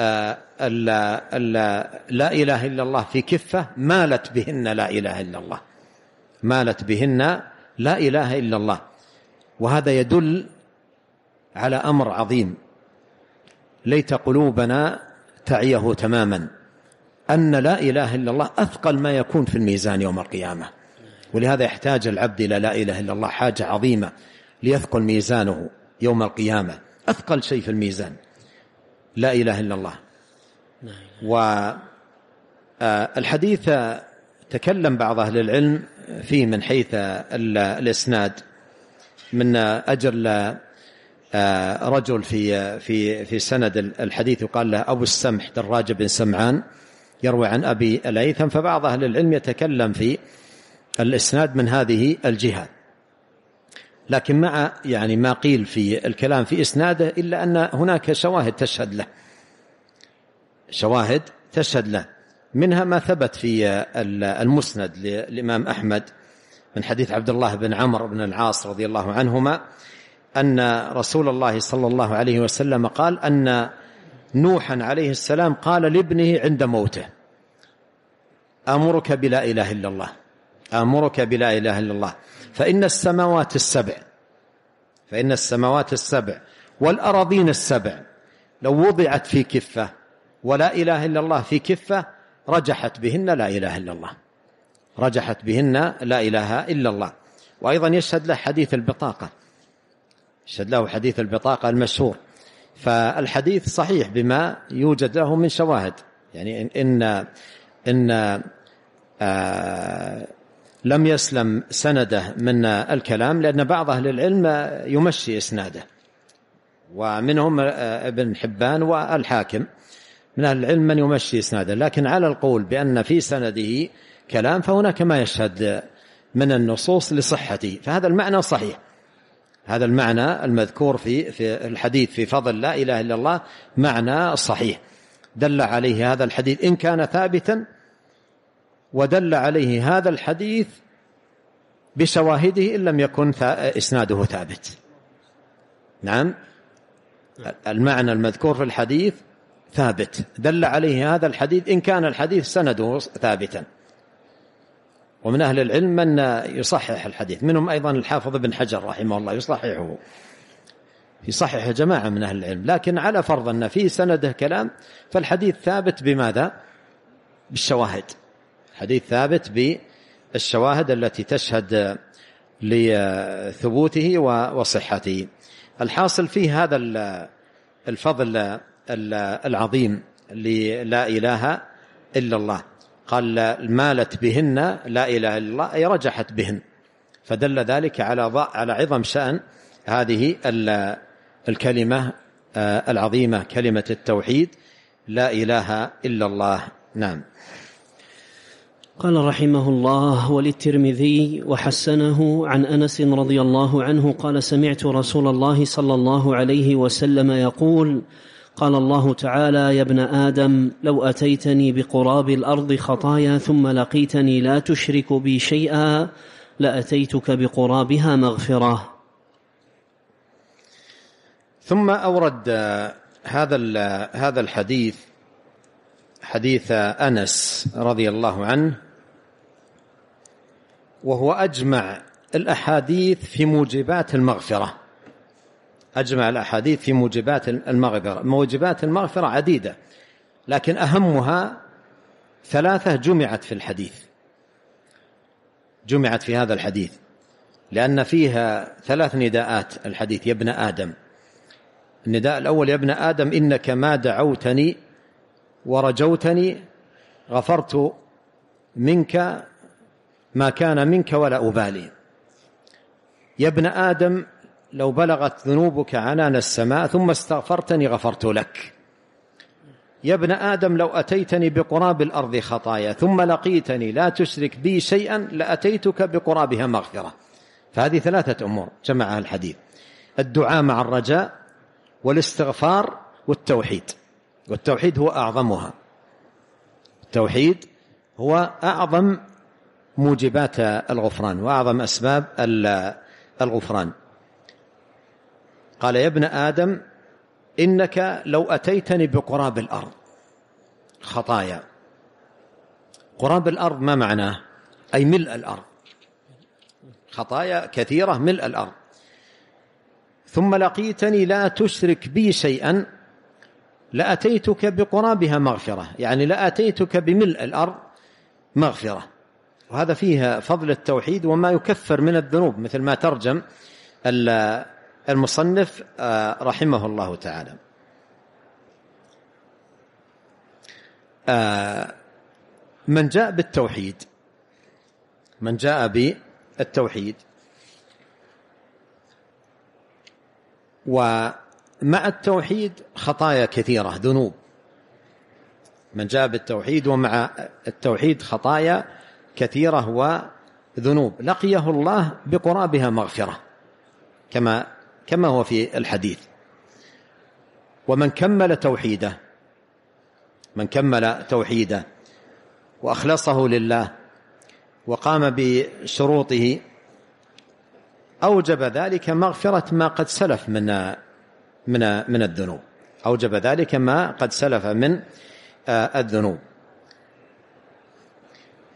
[SPEAKER 2] آه، لا إله إلا الله في كفة مالت بهن لا إله إلا الله مالت بهن لا إله إلا الله وهذا يدل على أمر عظيم ليت قلوبنا تعيه تماما أن لا إله إلا الله أثقل ما يكون في الميزان يوم القيامة ولهذا يحتاج العبد إلى لا إله إلا الله حاجة عظيمة ليثقل ميزانه يوم القيامة أثقل شيء في الميزان لا إله إلا الله والحديث آه، تكلم بعض أهل العلم فيه من حيث الإسناد من أجل آه، رجل في في في سند الحديث يقال له أبو السمح دراج بن سمعان يروي عن أبي الأيثم فبعض أهل العلم يتكلم في الإسناد من هذه الجهه لكن مع يعني ما قيل في الكلام في إسناده إلا أن هناك شواهد تشهد له شواهد تشهد له منها ما ثبت في آه، المسند للإمام أحمد من حديث عبد الله بن عمر بن العاص رضي الله عنهما أن رسول الله صلى الله عليه وسلم قال أن نوحا عليه السلام قال لابنه عند موته أمرك بلا إله إلا الله أمرك بلا إله إلا الله فإن السماوات السبع فإن السماوات السبع والأراضين السبع لو وضعت في كفة ولا إله إلا الله في كفة رجحت بهن لا إله إلا الله رجحت بهن لا إله إلا الله وأيضا يشهد له حديث البطاقة يشهد له حديث البطاقة المشهور فالحديث صحيح بما يوجد له من شواهد يعني إن إن آه لم يسلم سنده من الكلام لأن بعض أهل العلم يمشي إسناده ومنهم آه، ابن حبان والحاكم من أهل العلم من يمشي إسناده لكن على القول بأن في سنده كلام فهناك ما يشهد من النصوص لصحته فهذا المعنى صحيح هذا المعنى المذكور في في الحديث في فضل لا إله إلا الله معنى صحيح دل عليه هذا الحديث إن كان ثابتا ودل عليه هذا الحديث بشواهده إن لم يكن إسناده ثابت نعم المعنى المذكور في الحديث ثابت دل عليه هذا الحديث إن كان الحديث سنده ثابتا ومن أهل العلم من يصحح الحديث منهم أيضا الحافظ بن حجر رحمه الله يصححه يصحح جماعة من أهل العلم لكن على فرض أن في سنده كلام فالحديث ثابت بماذا بالشواهد حديث ثابت بالشواهد التي تشهد لثبوته وصحته الحاصل فيه هذا الفضل العظيم للا إله إلا الله قال مالت بهن لا إله إلا الله أي رجحت بهن فدل ذلك على على عظم شأن هذه الكلمة آه، العظيمة كلمة التوحيد لا إله إلا الله نعم
[SPEAKER 1] قال رحمه الله وللترمذي وحسنه عن انس رضي الله عنه قال سمعت رسول الله صلى الله عليه وسلم يقول قال الله تعالى يا ابن ادم لو اتيتني بقراب الارض خطايا ثم لقيتني لا تشرك بي شيئا لاتيتك بقرابها
[SPEAKER 2] مغفره ثم اورد هذا هذا الحديث حديث انس رضي الله عنه وهو اجمع الاحاديث في موجبات المغفره أجمع الأحاديث في موجبات المغفرة موجبات المغفرة عديدة لكن أهمها ثلاثة جمعت في الحديث جمعت في هذا الحديث لأن فيها ثلاث نداءات الحديث يا ابن آدم النداء الأول يا ابن آدم إنك ما دعوتني ورجوتني غفرت منك ما كان منك ولا أبالي يا ابن آدم لو بلغت ذنوبك عنان السماء ثم استغفرتني غفرت لك يا ابن آدم لو أتيتني بقراب الأرض خطايا ثم لقيتني لا تشرك بي شيئا لأتيتك بقرابها مغفرة فهذه ثلاثة أمور جمعها الحديث الدعاء مع الرجاء والاستغفار والتوحيد والتوحيد هو أعظمها التوحيد هو أعظم موجبات الغفران وأعظم أسباب الغفران قال يا ابن آدم إنك لو أتيتني بقراب الأرض خطايا قراب الأرض ما معناه أي ملء الأرض خطايا كثيرة ملء الأرض ثم لقيتني لا تشرك بي شيئا لأتيتك بقرابها مغفرة يعني لأتيتك بملء الأرض مغفرة وهذا فيها فضل التوحيد وما يكفر من الذنوب مثل ما ترجم المصنف آه، رحمه الله تعالى آه، من جاء بالتوحيد من جاء بالتوحيد ومع التوحيد خطايا كثيرة ذنوب من جاء بالتوحيد ومع التوحيد خطايا كثيرة وذنوب لقيه الله بقرابها مغفرة كما كما هو في الحديث ومن كمل توحيده من كمل توحيده وأخلصه لله وقام بشروطه أوجب ذلك مغفرة ما قد سلف من من من الذنوب أوجب ذلك ما قد سلف من آه، الذنوب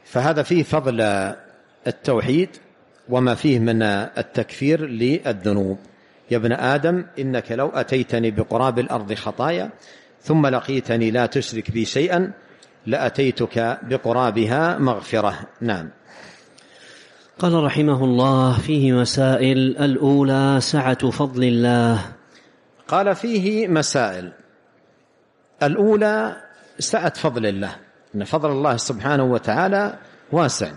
[SPEAKER 2] فهذا فيه فضل التوحيد وما فيه من التكفير للذنوب يا ابن آدم إنك لو أتيتني بقراب الأرض خطايا ثم لقيتني لا تشرك بي شيئا لأتيتك بقرابها مغفرة نعم
[SPEAKER 1] قال رحمه الله فيه مسائل
[SPEAKER 2] الأولى سعة فضل الله قال فيه مسائل الأولى سعة فضل الله أن فضل الله سبحانه وتعالى واسع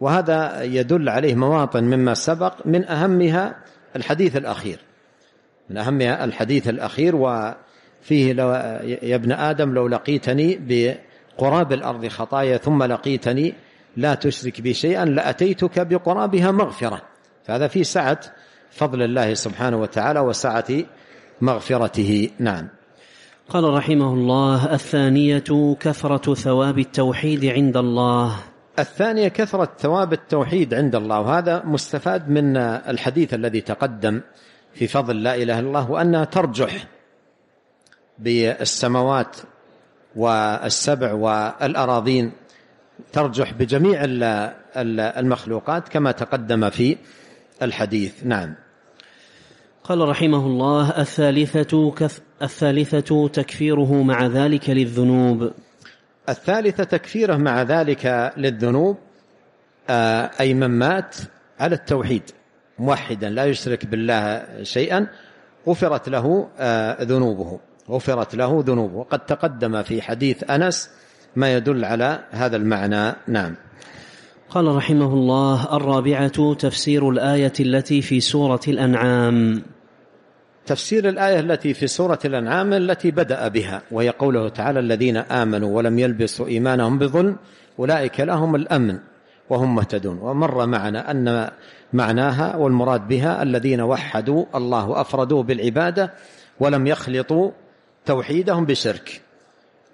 [SPEAKER 2] وهذا يدل عليه مواطن مما سبق من أهمها الحديث الأخير من أهمها الحديث الأخير وفيه لو يا ابن آدم لو لقيتني بقراب الأرض خطايا ثم لقيتني لا تشرك بي شيئا لأتيتك بقرابها مغفرة فهذا في سعة فضل الله سبحانه وتعالى وسعة مغفرته نعم
[SPEAKER 1] قال رحمه الله الثانية كثرة ثواب التوحيد عند
[SPEAKER 2] الله الثانية كثرة ثواب التوحيد عند الله وهذا مستفاد من الحديث الذي تقدم في فضل لا إله إلا الله وأنها ترجح بالسماوات والسبع والأراضين ترجح بجميع المخلوقات كما تقدم في الحديث نعم قال رحمه الله الثالثة, كف... الثالثة تكفيره مع ذلك للذنوب الثالثة تكفيره مع ذلك للذنوب آه، أي من مات على التوحيد موحدا لا يشرك بالله شيئا غفرت له آه، ذنوبه غفرت له ذنوبه وقد تقدم في حديث أنس ما يدل على هذا المعنى نعم
[SPEAKER 1] قال رحمه الله الرابعة تفسير الآية
[SPEAKER 2] التي في سورة الأنعام تفسير الآية التي في سورة الأنعام التي بدأ بها وهي قوله تعالى الذين آمنوا ولم يلبسوا إيمانهم بظلم أولئك لهم الأمن وهم مهتدون ومر معنا أن معناها والمراد بها الذين وحدوا الله وأفردوا بالعبادة ولم يخلطوا توحيدهم بشرك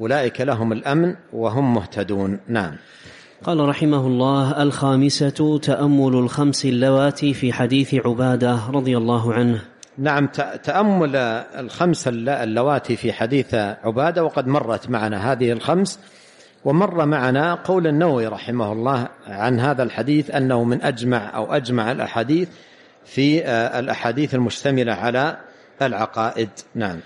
[SPEAKER 2] أولئك لهم الأمن وهم مهتدون نعم
[SPEAKER 1] قال رحمه الله الخامسة تأمل الخمس اللواتي في حديث
[SPEAKER 2] عبادة رضي الله عنه نعم تأمل الخمس اللواتي في حديث عبادة وقد مرت معنا هذه الخمس ومر معنا قول النووي رحمه الله عن هذا الحديث أنه من أجمع أو أجمع الأحاديث في آه، الأحاديث المشتملة على العقائد نعم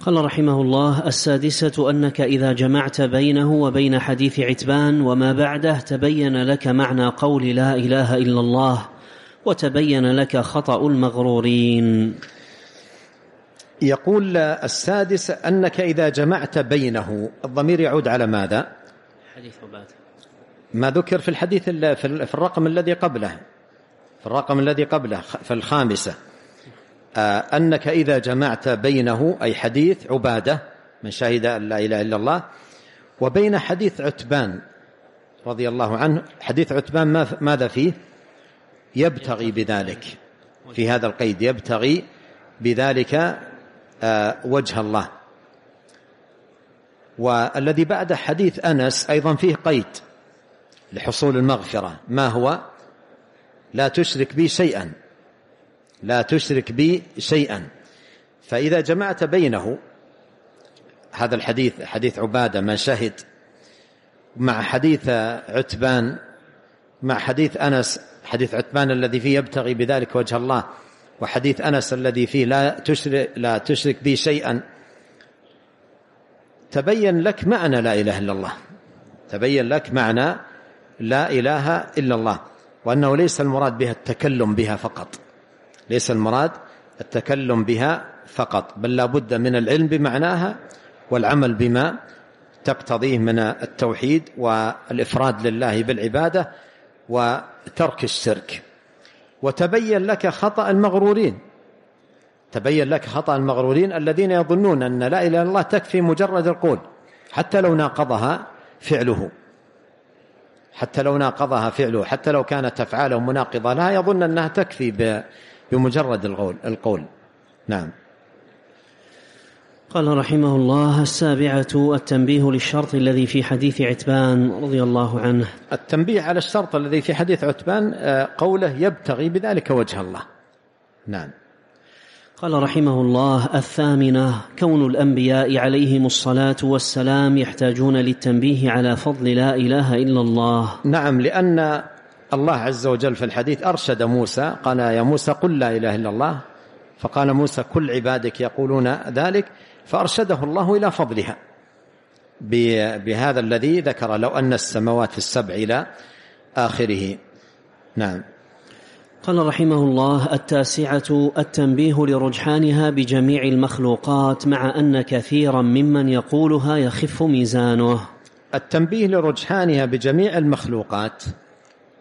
[SPEAKER 2] قال
[SPEAKER 1] رحمه الله السادسة أنك إذا جمعت بينه وبين حديث عتبان وما بعده تبين لك معنى قول لا إله إلا الله وتبين
[SPEAKER 2] لك خطأ المغرورين يقول السادس أنك إذا جمعت بينه الضمير يعود على ماذا حديث عبادة ما ذكر في الحديث في الرقم الذي قبله في الرقم الذي قبله في الخامسة آه، أنك إذا جمعت بينه أي حديث عبادة من شهد أن لا إله إلا الله وبين حديث عتبان رضي الله عنه حديث عتبان ماذا فيه يبتغي بذلك في هذا القيد يبتغي بذلك آه، وجه الله والذي بعد حديث أنس أيضا فيه قيد لحصول المغفرة ما هو لا تشرك بي شيئا لا تشرك بي شيئا فإذا جمعت بينه هذا الحديث حديث عبادة من شهد مع حديث عتبان مع حديث أنس حديث عثمان الذي فيه يبتغي بذلك وجه الله وحديث أنس الذي فيه لا تشرك, لا تشرك بي شيئا تبين لك معنى لا إله إلا الله تبين لك معنى لا إله إلا الله وأنه ليس المراد بها التكلم بها فقط ليس المراد التكلم بها فقط بل لا بد من العلم بمعناها والعمل بما تقتضيه من التوحيد والإفراد لله بالعبادة و ترك الشرك وتبين لك خطأ المغرورين تبين لك خطأ المغرورين الذين يظنون أن لا إله إلا الله تكفي مجرد القول حتى لو ناقضها فعله حتى لو ناقضها فعله حتى لو كانت أفعاله مناقضة لها يظن أنها تكفي بمجرد القول نعم قال
[SPEAKER 1] رحمه الله السابعة التنبيه للشرط الذي في حديث عتبان رضي الله
[SPEAKER 2] عنه التنبيه على الشرط الذي في حديث عتبان آه، قوله يبتغي بذلك وجه الله نعم
[SPEAKER 1] قال رحمه الله الثامنة كون الأنبياء عليهم الصلاة والسلام يحتاجون للتنبيه على فضل لا إله إلا
[SPEAKER 2] الله نعم لأن الله عز وجل في الحديث أرشد موسى قال يا موسى قل لا إله إلا الله فقال موسى كل عبادك يقولون ذلك فأرشده الله إلى فضلها بهذا الذي ذكر لو أن السماوات السبع إلى آخره نعم قال رحمه الله
[SPEAKER 1] التاسعة التنبيه لرجحانها بجميع المخلوقات مع أن
[SPEAKER 2] كثيرا ممن يقولها يخف ميزانه التنبيه لرجحانها بجميع المخلوقات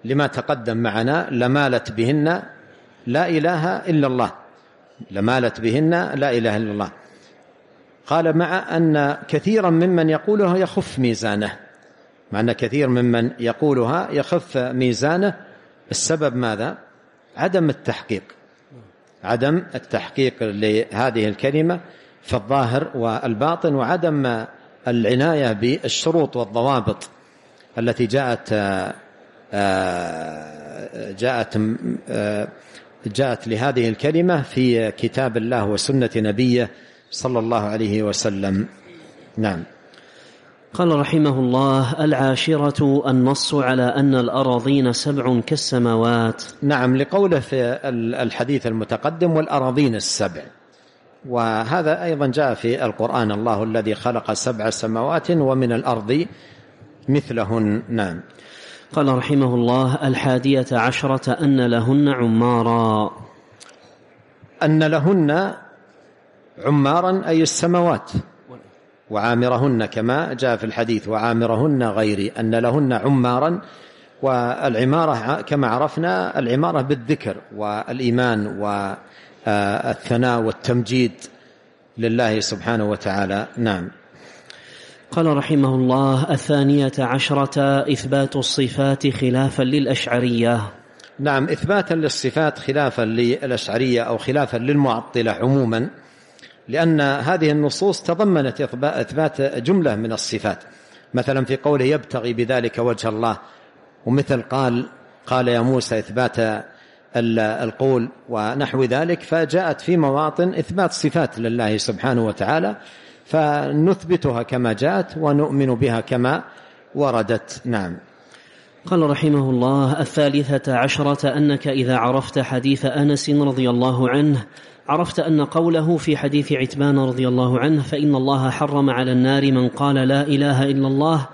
[SPEAKER 2] لما تقدم معنا لمالت بهن لا إله إلا الله لمالت بهن لا إله إلا الله قال مع أن كثيرا ممن يقولها يخف ميزانه مع أن كثير ممن يقولها يخف ميزانه السبب ماذا؟ عدم التحقيق عدم التحقيق لهذه الكلمة في الظاهر والباطن وعدم العناية بالشروط والضوابط التي جاءت آه، آه، جاءت آه، جاءت لهذه الكلمة في كتاب الله وسنة نبيه صلى الله عليه وسلم نعم قال رحمه الله العاشرة النص على أن الأراضين سبع كالسماوات نعم لقوله في الحديث المتقدم والأراضين السبع وهذا أيضا جاء في القرآن الله الذي خلق سبع سماوات ومن الأرض مثلهن نعم قال رحمه الله الحادية عشرة أن لهن عمارا أن لهن عمارا أي السماوات وعامرهن كما جاء في الحديث وعامرهن غيري أن لهن عمارا والعمارة كما عرفنا العمارة بالذكر والإيمان والثناء والتمجيد لله سبحانه وتعالى نعم قال رحمه الله الثانية عشرة إثبات الصفات خلافا للأشعرية نعم إثباتا للصفات خلافا للأشعرية أو خلافا للمعطلة عموما لأن هذه النصوص تضمنت إثبات جملة من الصفات مثلا في قوله يبتغي بذلك وجه الله ومثل قال قال يا موسى إثبات القول ونحو ذلك فجاءت في مواطن إثبات صفات لله سبحانه وتعالى فنثبتها كما جاءت ونؤمن بها كما وردت نعم
[SPEAKER 1] قال رحمه الله الثالثة عشرة أنك إذا عرفت حديث أنس رضي الله عنه عرفت ان قوله في حديث عتبان رضي الله عنه فان الله حرم على النار من قال لا اله الا الله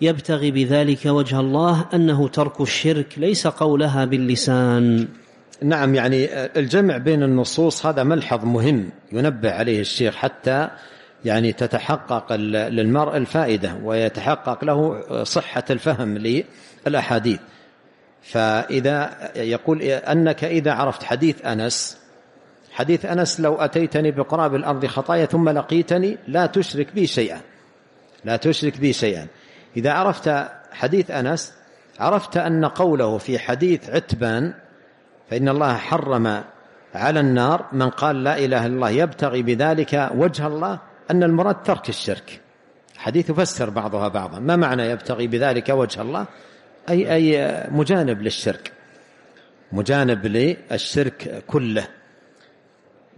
[SPEAKER 1] يبتغي بذلك وجه
[SPEAKER 2] الله انه ترك الشرك ليس قولها باللسان نعم يعني الجمع بين النصوص هذا ملحظ مهم ينبه عليه الشيخ حتى يعني تتحقق للمرء الفائدة ويتحقق له صحة الفهم للأحاديث فإذا يقول أنك إذا عرفت حديث أنس حديث أنس لو أتيتني بقراب الأرض خطايا ثم لقيتني لا تشرك بي شيئا لا تشرك بي شيئا إذا عرفت حديث أنس عرفت أن قوله في حديث عتبان فإن الله حرم على النار من قال لا إله إلا الله يبتغي بذلك وجه الله أن المراد ترك الشرك حديث فسر بعضها بعضا ما معنى يبتغي بذلك وجه الله أي أي مجانب للشرك مجانب للشرك كله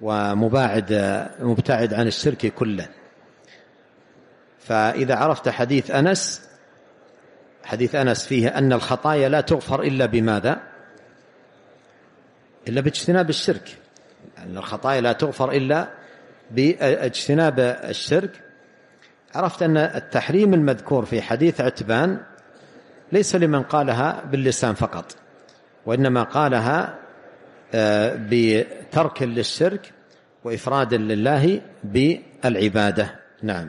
[SPEAKER 2] ومباعد مبتعد عن الشرك كله فإذا عرفت حديث أنس حديث أنس فيه أن الخطايا لا تغفر إلا بماذا إلا باجتناب الشرك أن الخطايا لا تغفر إلا باجتناب الشرك عرفت أن التحريم المذكور في حديث عتبان ليس لمن قالها باللسان فقط وإنما قالها آه، ترك للشرك وإفراد لله بالعبادة نعم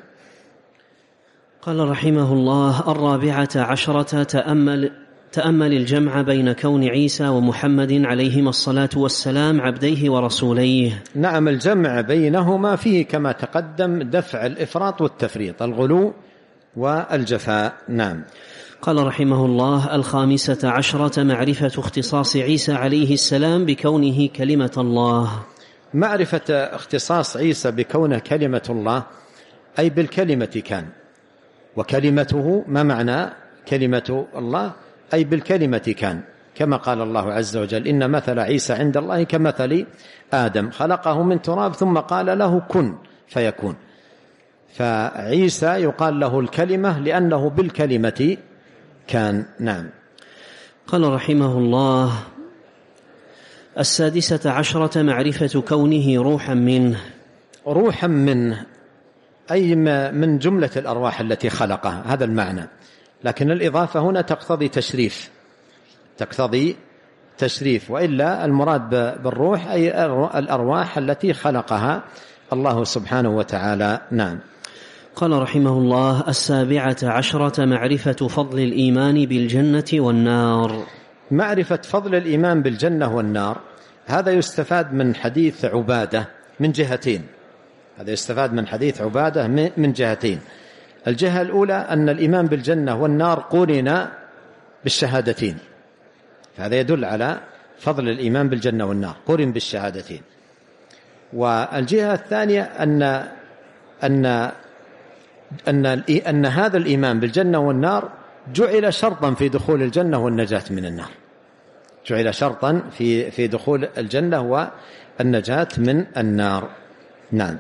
[SPEAKER 1] قال رحمه الله الرابعة عشرة تأمل تأمل الجمع بين كون عيسى ومحمد عليهما الصلاة والسلام
[SPEAKER 2] عبديه ورسوليه نعم الجمع بينهما فيه كما تقدم دفع الإفراط والتفريط الغلو والجفاء نعم قال رحمه
[SPEAKER 1] الله الخامسة عشرة معرفة اختصاص عيسى عليه السلام بكونه
[SPEAKER 2] كلمة الله معرفة اختصاص عيسى بكونه كلمة الله أي بالكلمة كان وكلمته ما معنى كلمة الله أي بالكلمة كان كما قال الله عز وجل إن مثل عيسى عند الله كمثل آدم خلقه من تراب ثم قال له كن فيكون فعيسى يقال له الكلمة لأنه بالكلمة كان نعم قال رحمه الله السادسة عشرة معرفة كونه روحا منه روحا منه أي من جملة الأرواح التي خلقها هذا المعنى لكن الإضافة هنا تقتضي تشريف تقتضي تشريف وإلا المراد بالروح أي الأرواح التي خلقها الله سبحانه وتعالى نعم
[SPEAKER 1] قال رحمه الله السابعة عشرة معرفة فضل الإيمان
[SPEAKER 2] بالجنة والنار معرفة فضل الإيمان بالجنة والنار هذا يستفاد من حديث عبادة من جهتين هذا يستفاد من حديث عبادة من جهتين الجهة الأولى أن الإيمان بالجنة والنار قرن بالشهادتين فهذا يدل على فضل الإيمان بالجنة والنار قرن بالشهادتين والجهة الثانية أن أن أن, أن هذا الإيمان بالجنة والنار جعل شرطا في دخول الجنة والنجاة من النار جعل شرطا في في دخول الجنة والنجاة من النار نعم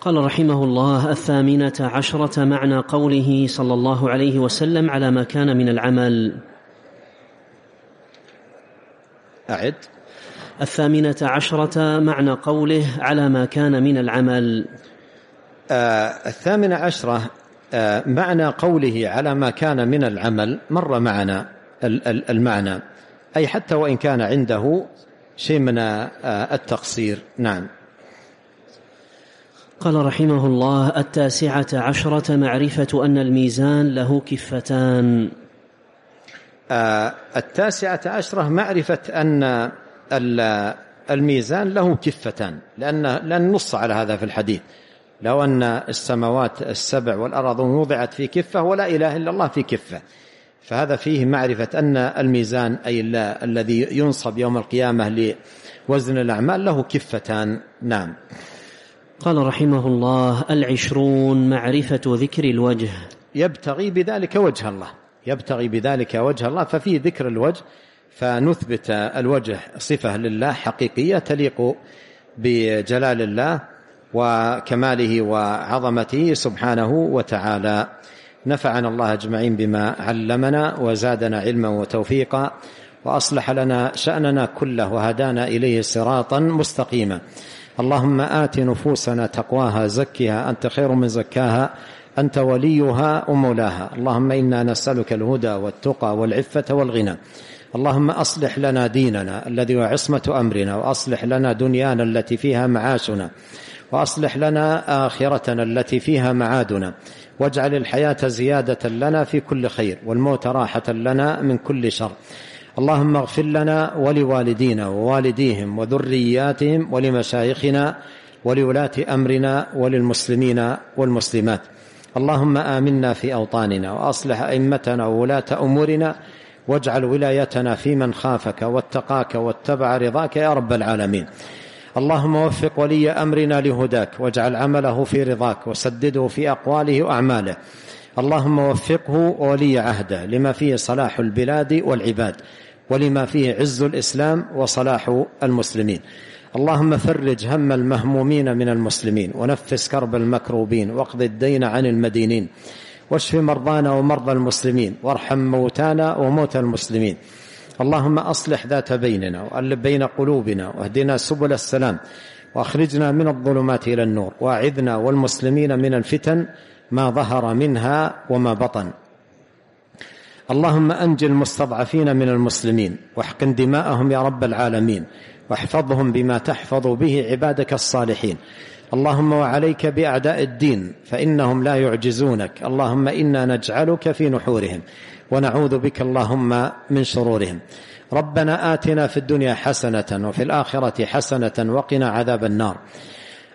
[SPEAKER 2] قال رحمه
[SPEAKER 1] الله الثامنة عشرة معنى قوله صلى الله عليه وسلم على ما كان من العمل أعد الثامنة عشرة معنى قوله على ما كان من العمل
[SPEAKER 2] آه، الثامنة عشرة آه، معنى قوله على ما كان من العمل مر معنا المعنى أي حتى وإن كان عنده شيء من آه، التقصير نعم
[SPEAKER 1] قال رحمه الله التاسعة عشرة معرفة أن الميزان له كفتان
[SPEAKER 2] التاسعة عشرة معرفة أن الميزان له كفتان لأن لن نص على هذا في الحديث لو أن السماوات السبع والأراضون وضعت في كفة ولا إله إلا الله في كفة فهذا فيه معرفة أن الميزان أي الله الذي ينصب يوم القيامة لوزن الأعمال له كفتان نعم قال رحمه الله العشرون معرفة ذكر الوجه يبتغي بذلك وجه الله يبتغي بذلك وجه الله ففي ذكر الوجه فنثبت الوجه صفة لله حقيقية تليق بجلال الله وكماله وعظمته سبحانه وتعالى نفعنا الله اجمعين بما علمنا وزادنا علما وتوفيقا واصلح لنا شاننا كله وهدانا اليه صراطا مستقيما اللهم ات نفوسنا تقواها زكها انت خير من زكاها انت وليها ومولاها اللهم انا نسالك الهدى والتقى والعفه والغنى اللهم اصلح لنا ديننا الذي هو عصمه امرنا واصلح لنا دنيانا التي فيها معاشنا وأصلح لنا آخرتنا التي فيها معادنا واجعل الحياة زيادة لنا في كل خير والموت راحة لنا من كل شر اللهم اغفر لنا ولوالدينا ووالديهم وذرياتهم ولمشايخنا ولولاة أمرنا وللمسلمين والمسلمات اللهم آمنا في أوطاننا وأصلح أئمتنا وولاة أمورنا واجعل ولايتنا في من خافك واتقاك واتبع رضاك يا رب العالمين اللهم وفق ولي أمرنا لهداك واجعل عمله في رضاك وسدده في أقواله وأعماله اللهم وفقه وولي عهده لما فيه صلاح البلاد والعباد ولما فيه عز الإسلام وصلاح المسلمين اللهم فرج هم المهمومين من المسلمين ونفس كرب المكروبين واقض الدين عن المدينين واشف مرضانا ومرضى المسلمين وارحم موتانا وموتى المسلمين اللهم أصلح ذات بيننا وألب بين قلوبنا واهدنا سبل السلام وأخرجنا من الظلمات إلى النور وأعذنا والمسلمين من الفتن ما ظهر منها وما بطن اللهم أنج المستضعفين من المسلمين واحقن دماءهم يا رب العالمين واحفظهم بما تحفظ به عبادك الصالحين اللهم وعليك بأعداء الدين فإنهم لا يعجزونك اللهم إنا نجعلك في نحورهم ونعوذ بك اللهم من شرورهم ربنا آتنا في الدنيا حسنة وفي الآخرة حسنة وقنا عذاب النار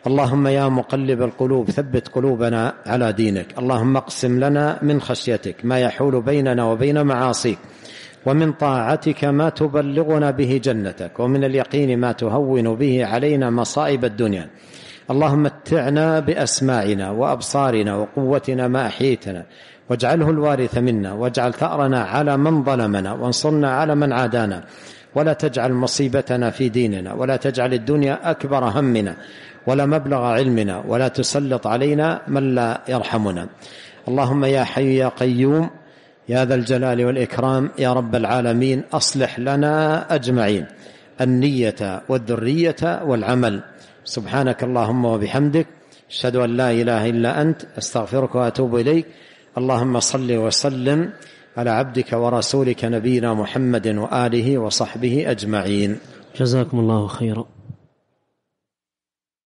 [SPEAKER 2] اللهم يا مقلب القلوب ثبت قلوبنا على دينك اللهم اقسم لنا من خشيتك ما يحول بيننا وبين معاصيك ومن طاعتك ما تبلغنا به جنتك ومن اليقين ما تهون به علينا مصائب الدنيا اللهم متعنا بأسماعنا وأبصارنا وقوتنا ما أحييتنا واجعله الوارث منا واجعل ثأرنا على من ظلمنا وانصرنا على من عادانا ولا تجعل مصيبتنا في ديننا ولا تجعل الدنيا أكبر همنا ولا مبلغ علمنا ولا تسلط علينا من لا يرحمنا اللهم يا حي يا قيوم يا ذا الجلال والإكرام يا رب العالمين أصلح لنا أجمعين النية والذرية والعمل سبحانك اللهم وبحمدك أشهد أن لا إله إلا أنت أستغفرك وأتوب إليك اللهم صل وسلم على عبدك ورسولك نبينا محمد وآله وصحبه أجمعين
[SPEAKER 1] جزاكم الله خيرا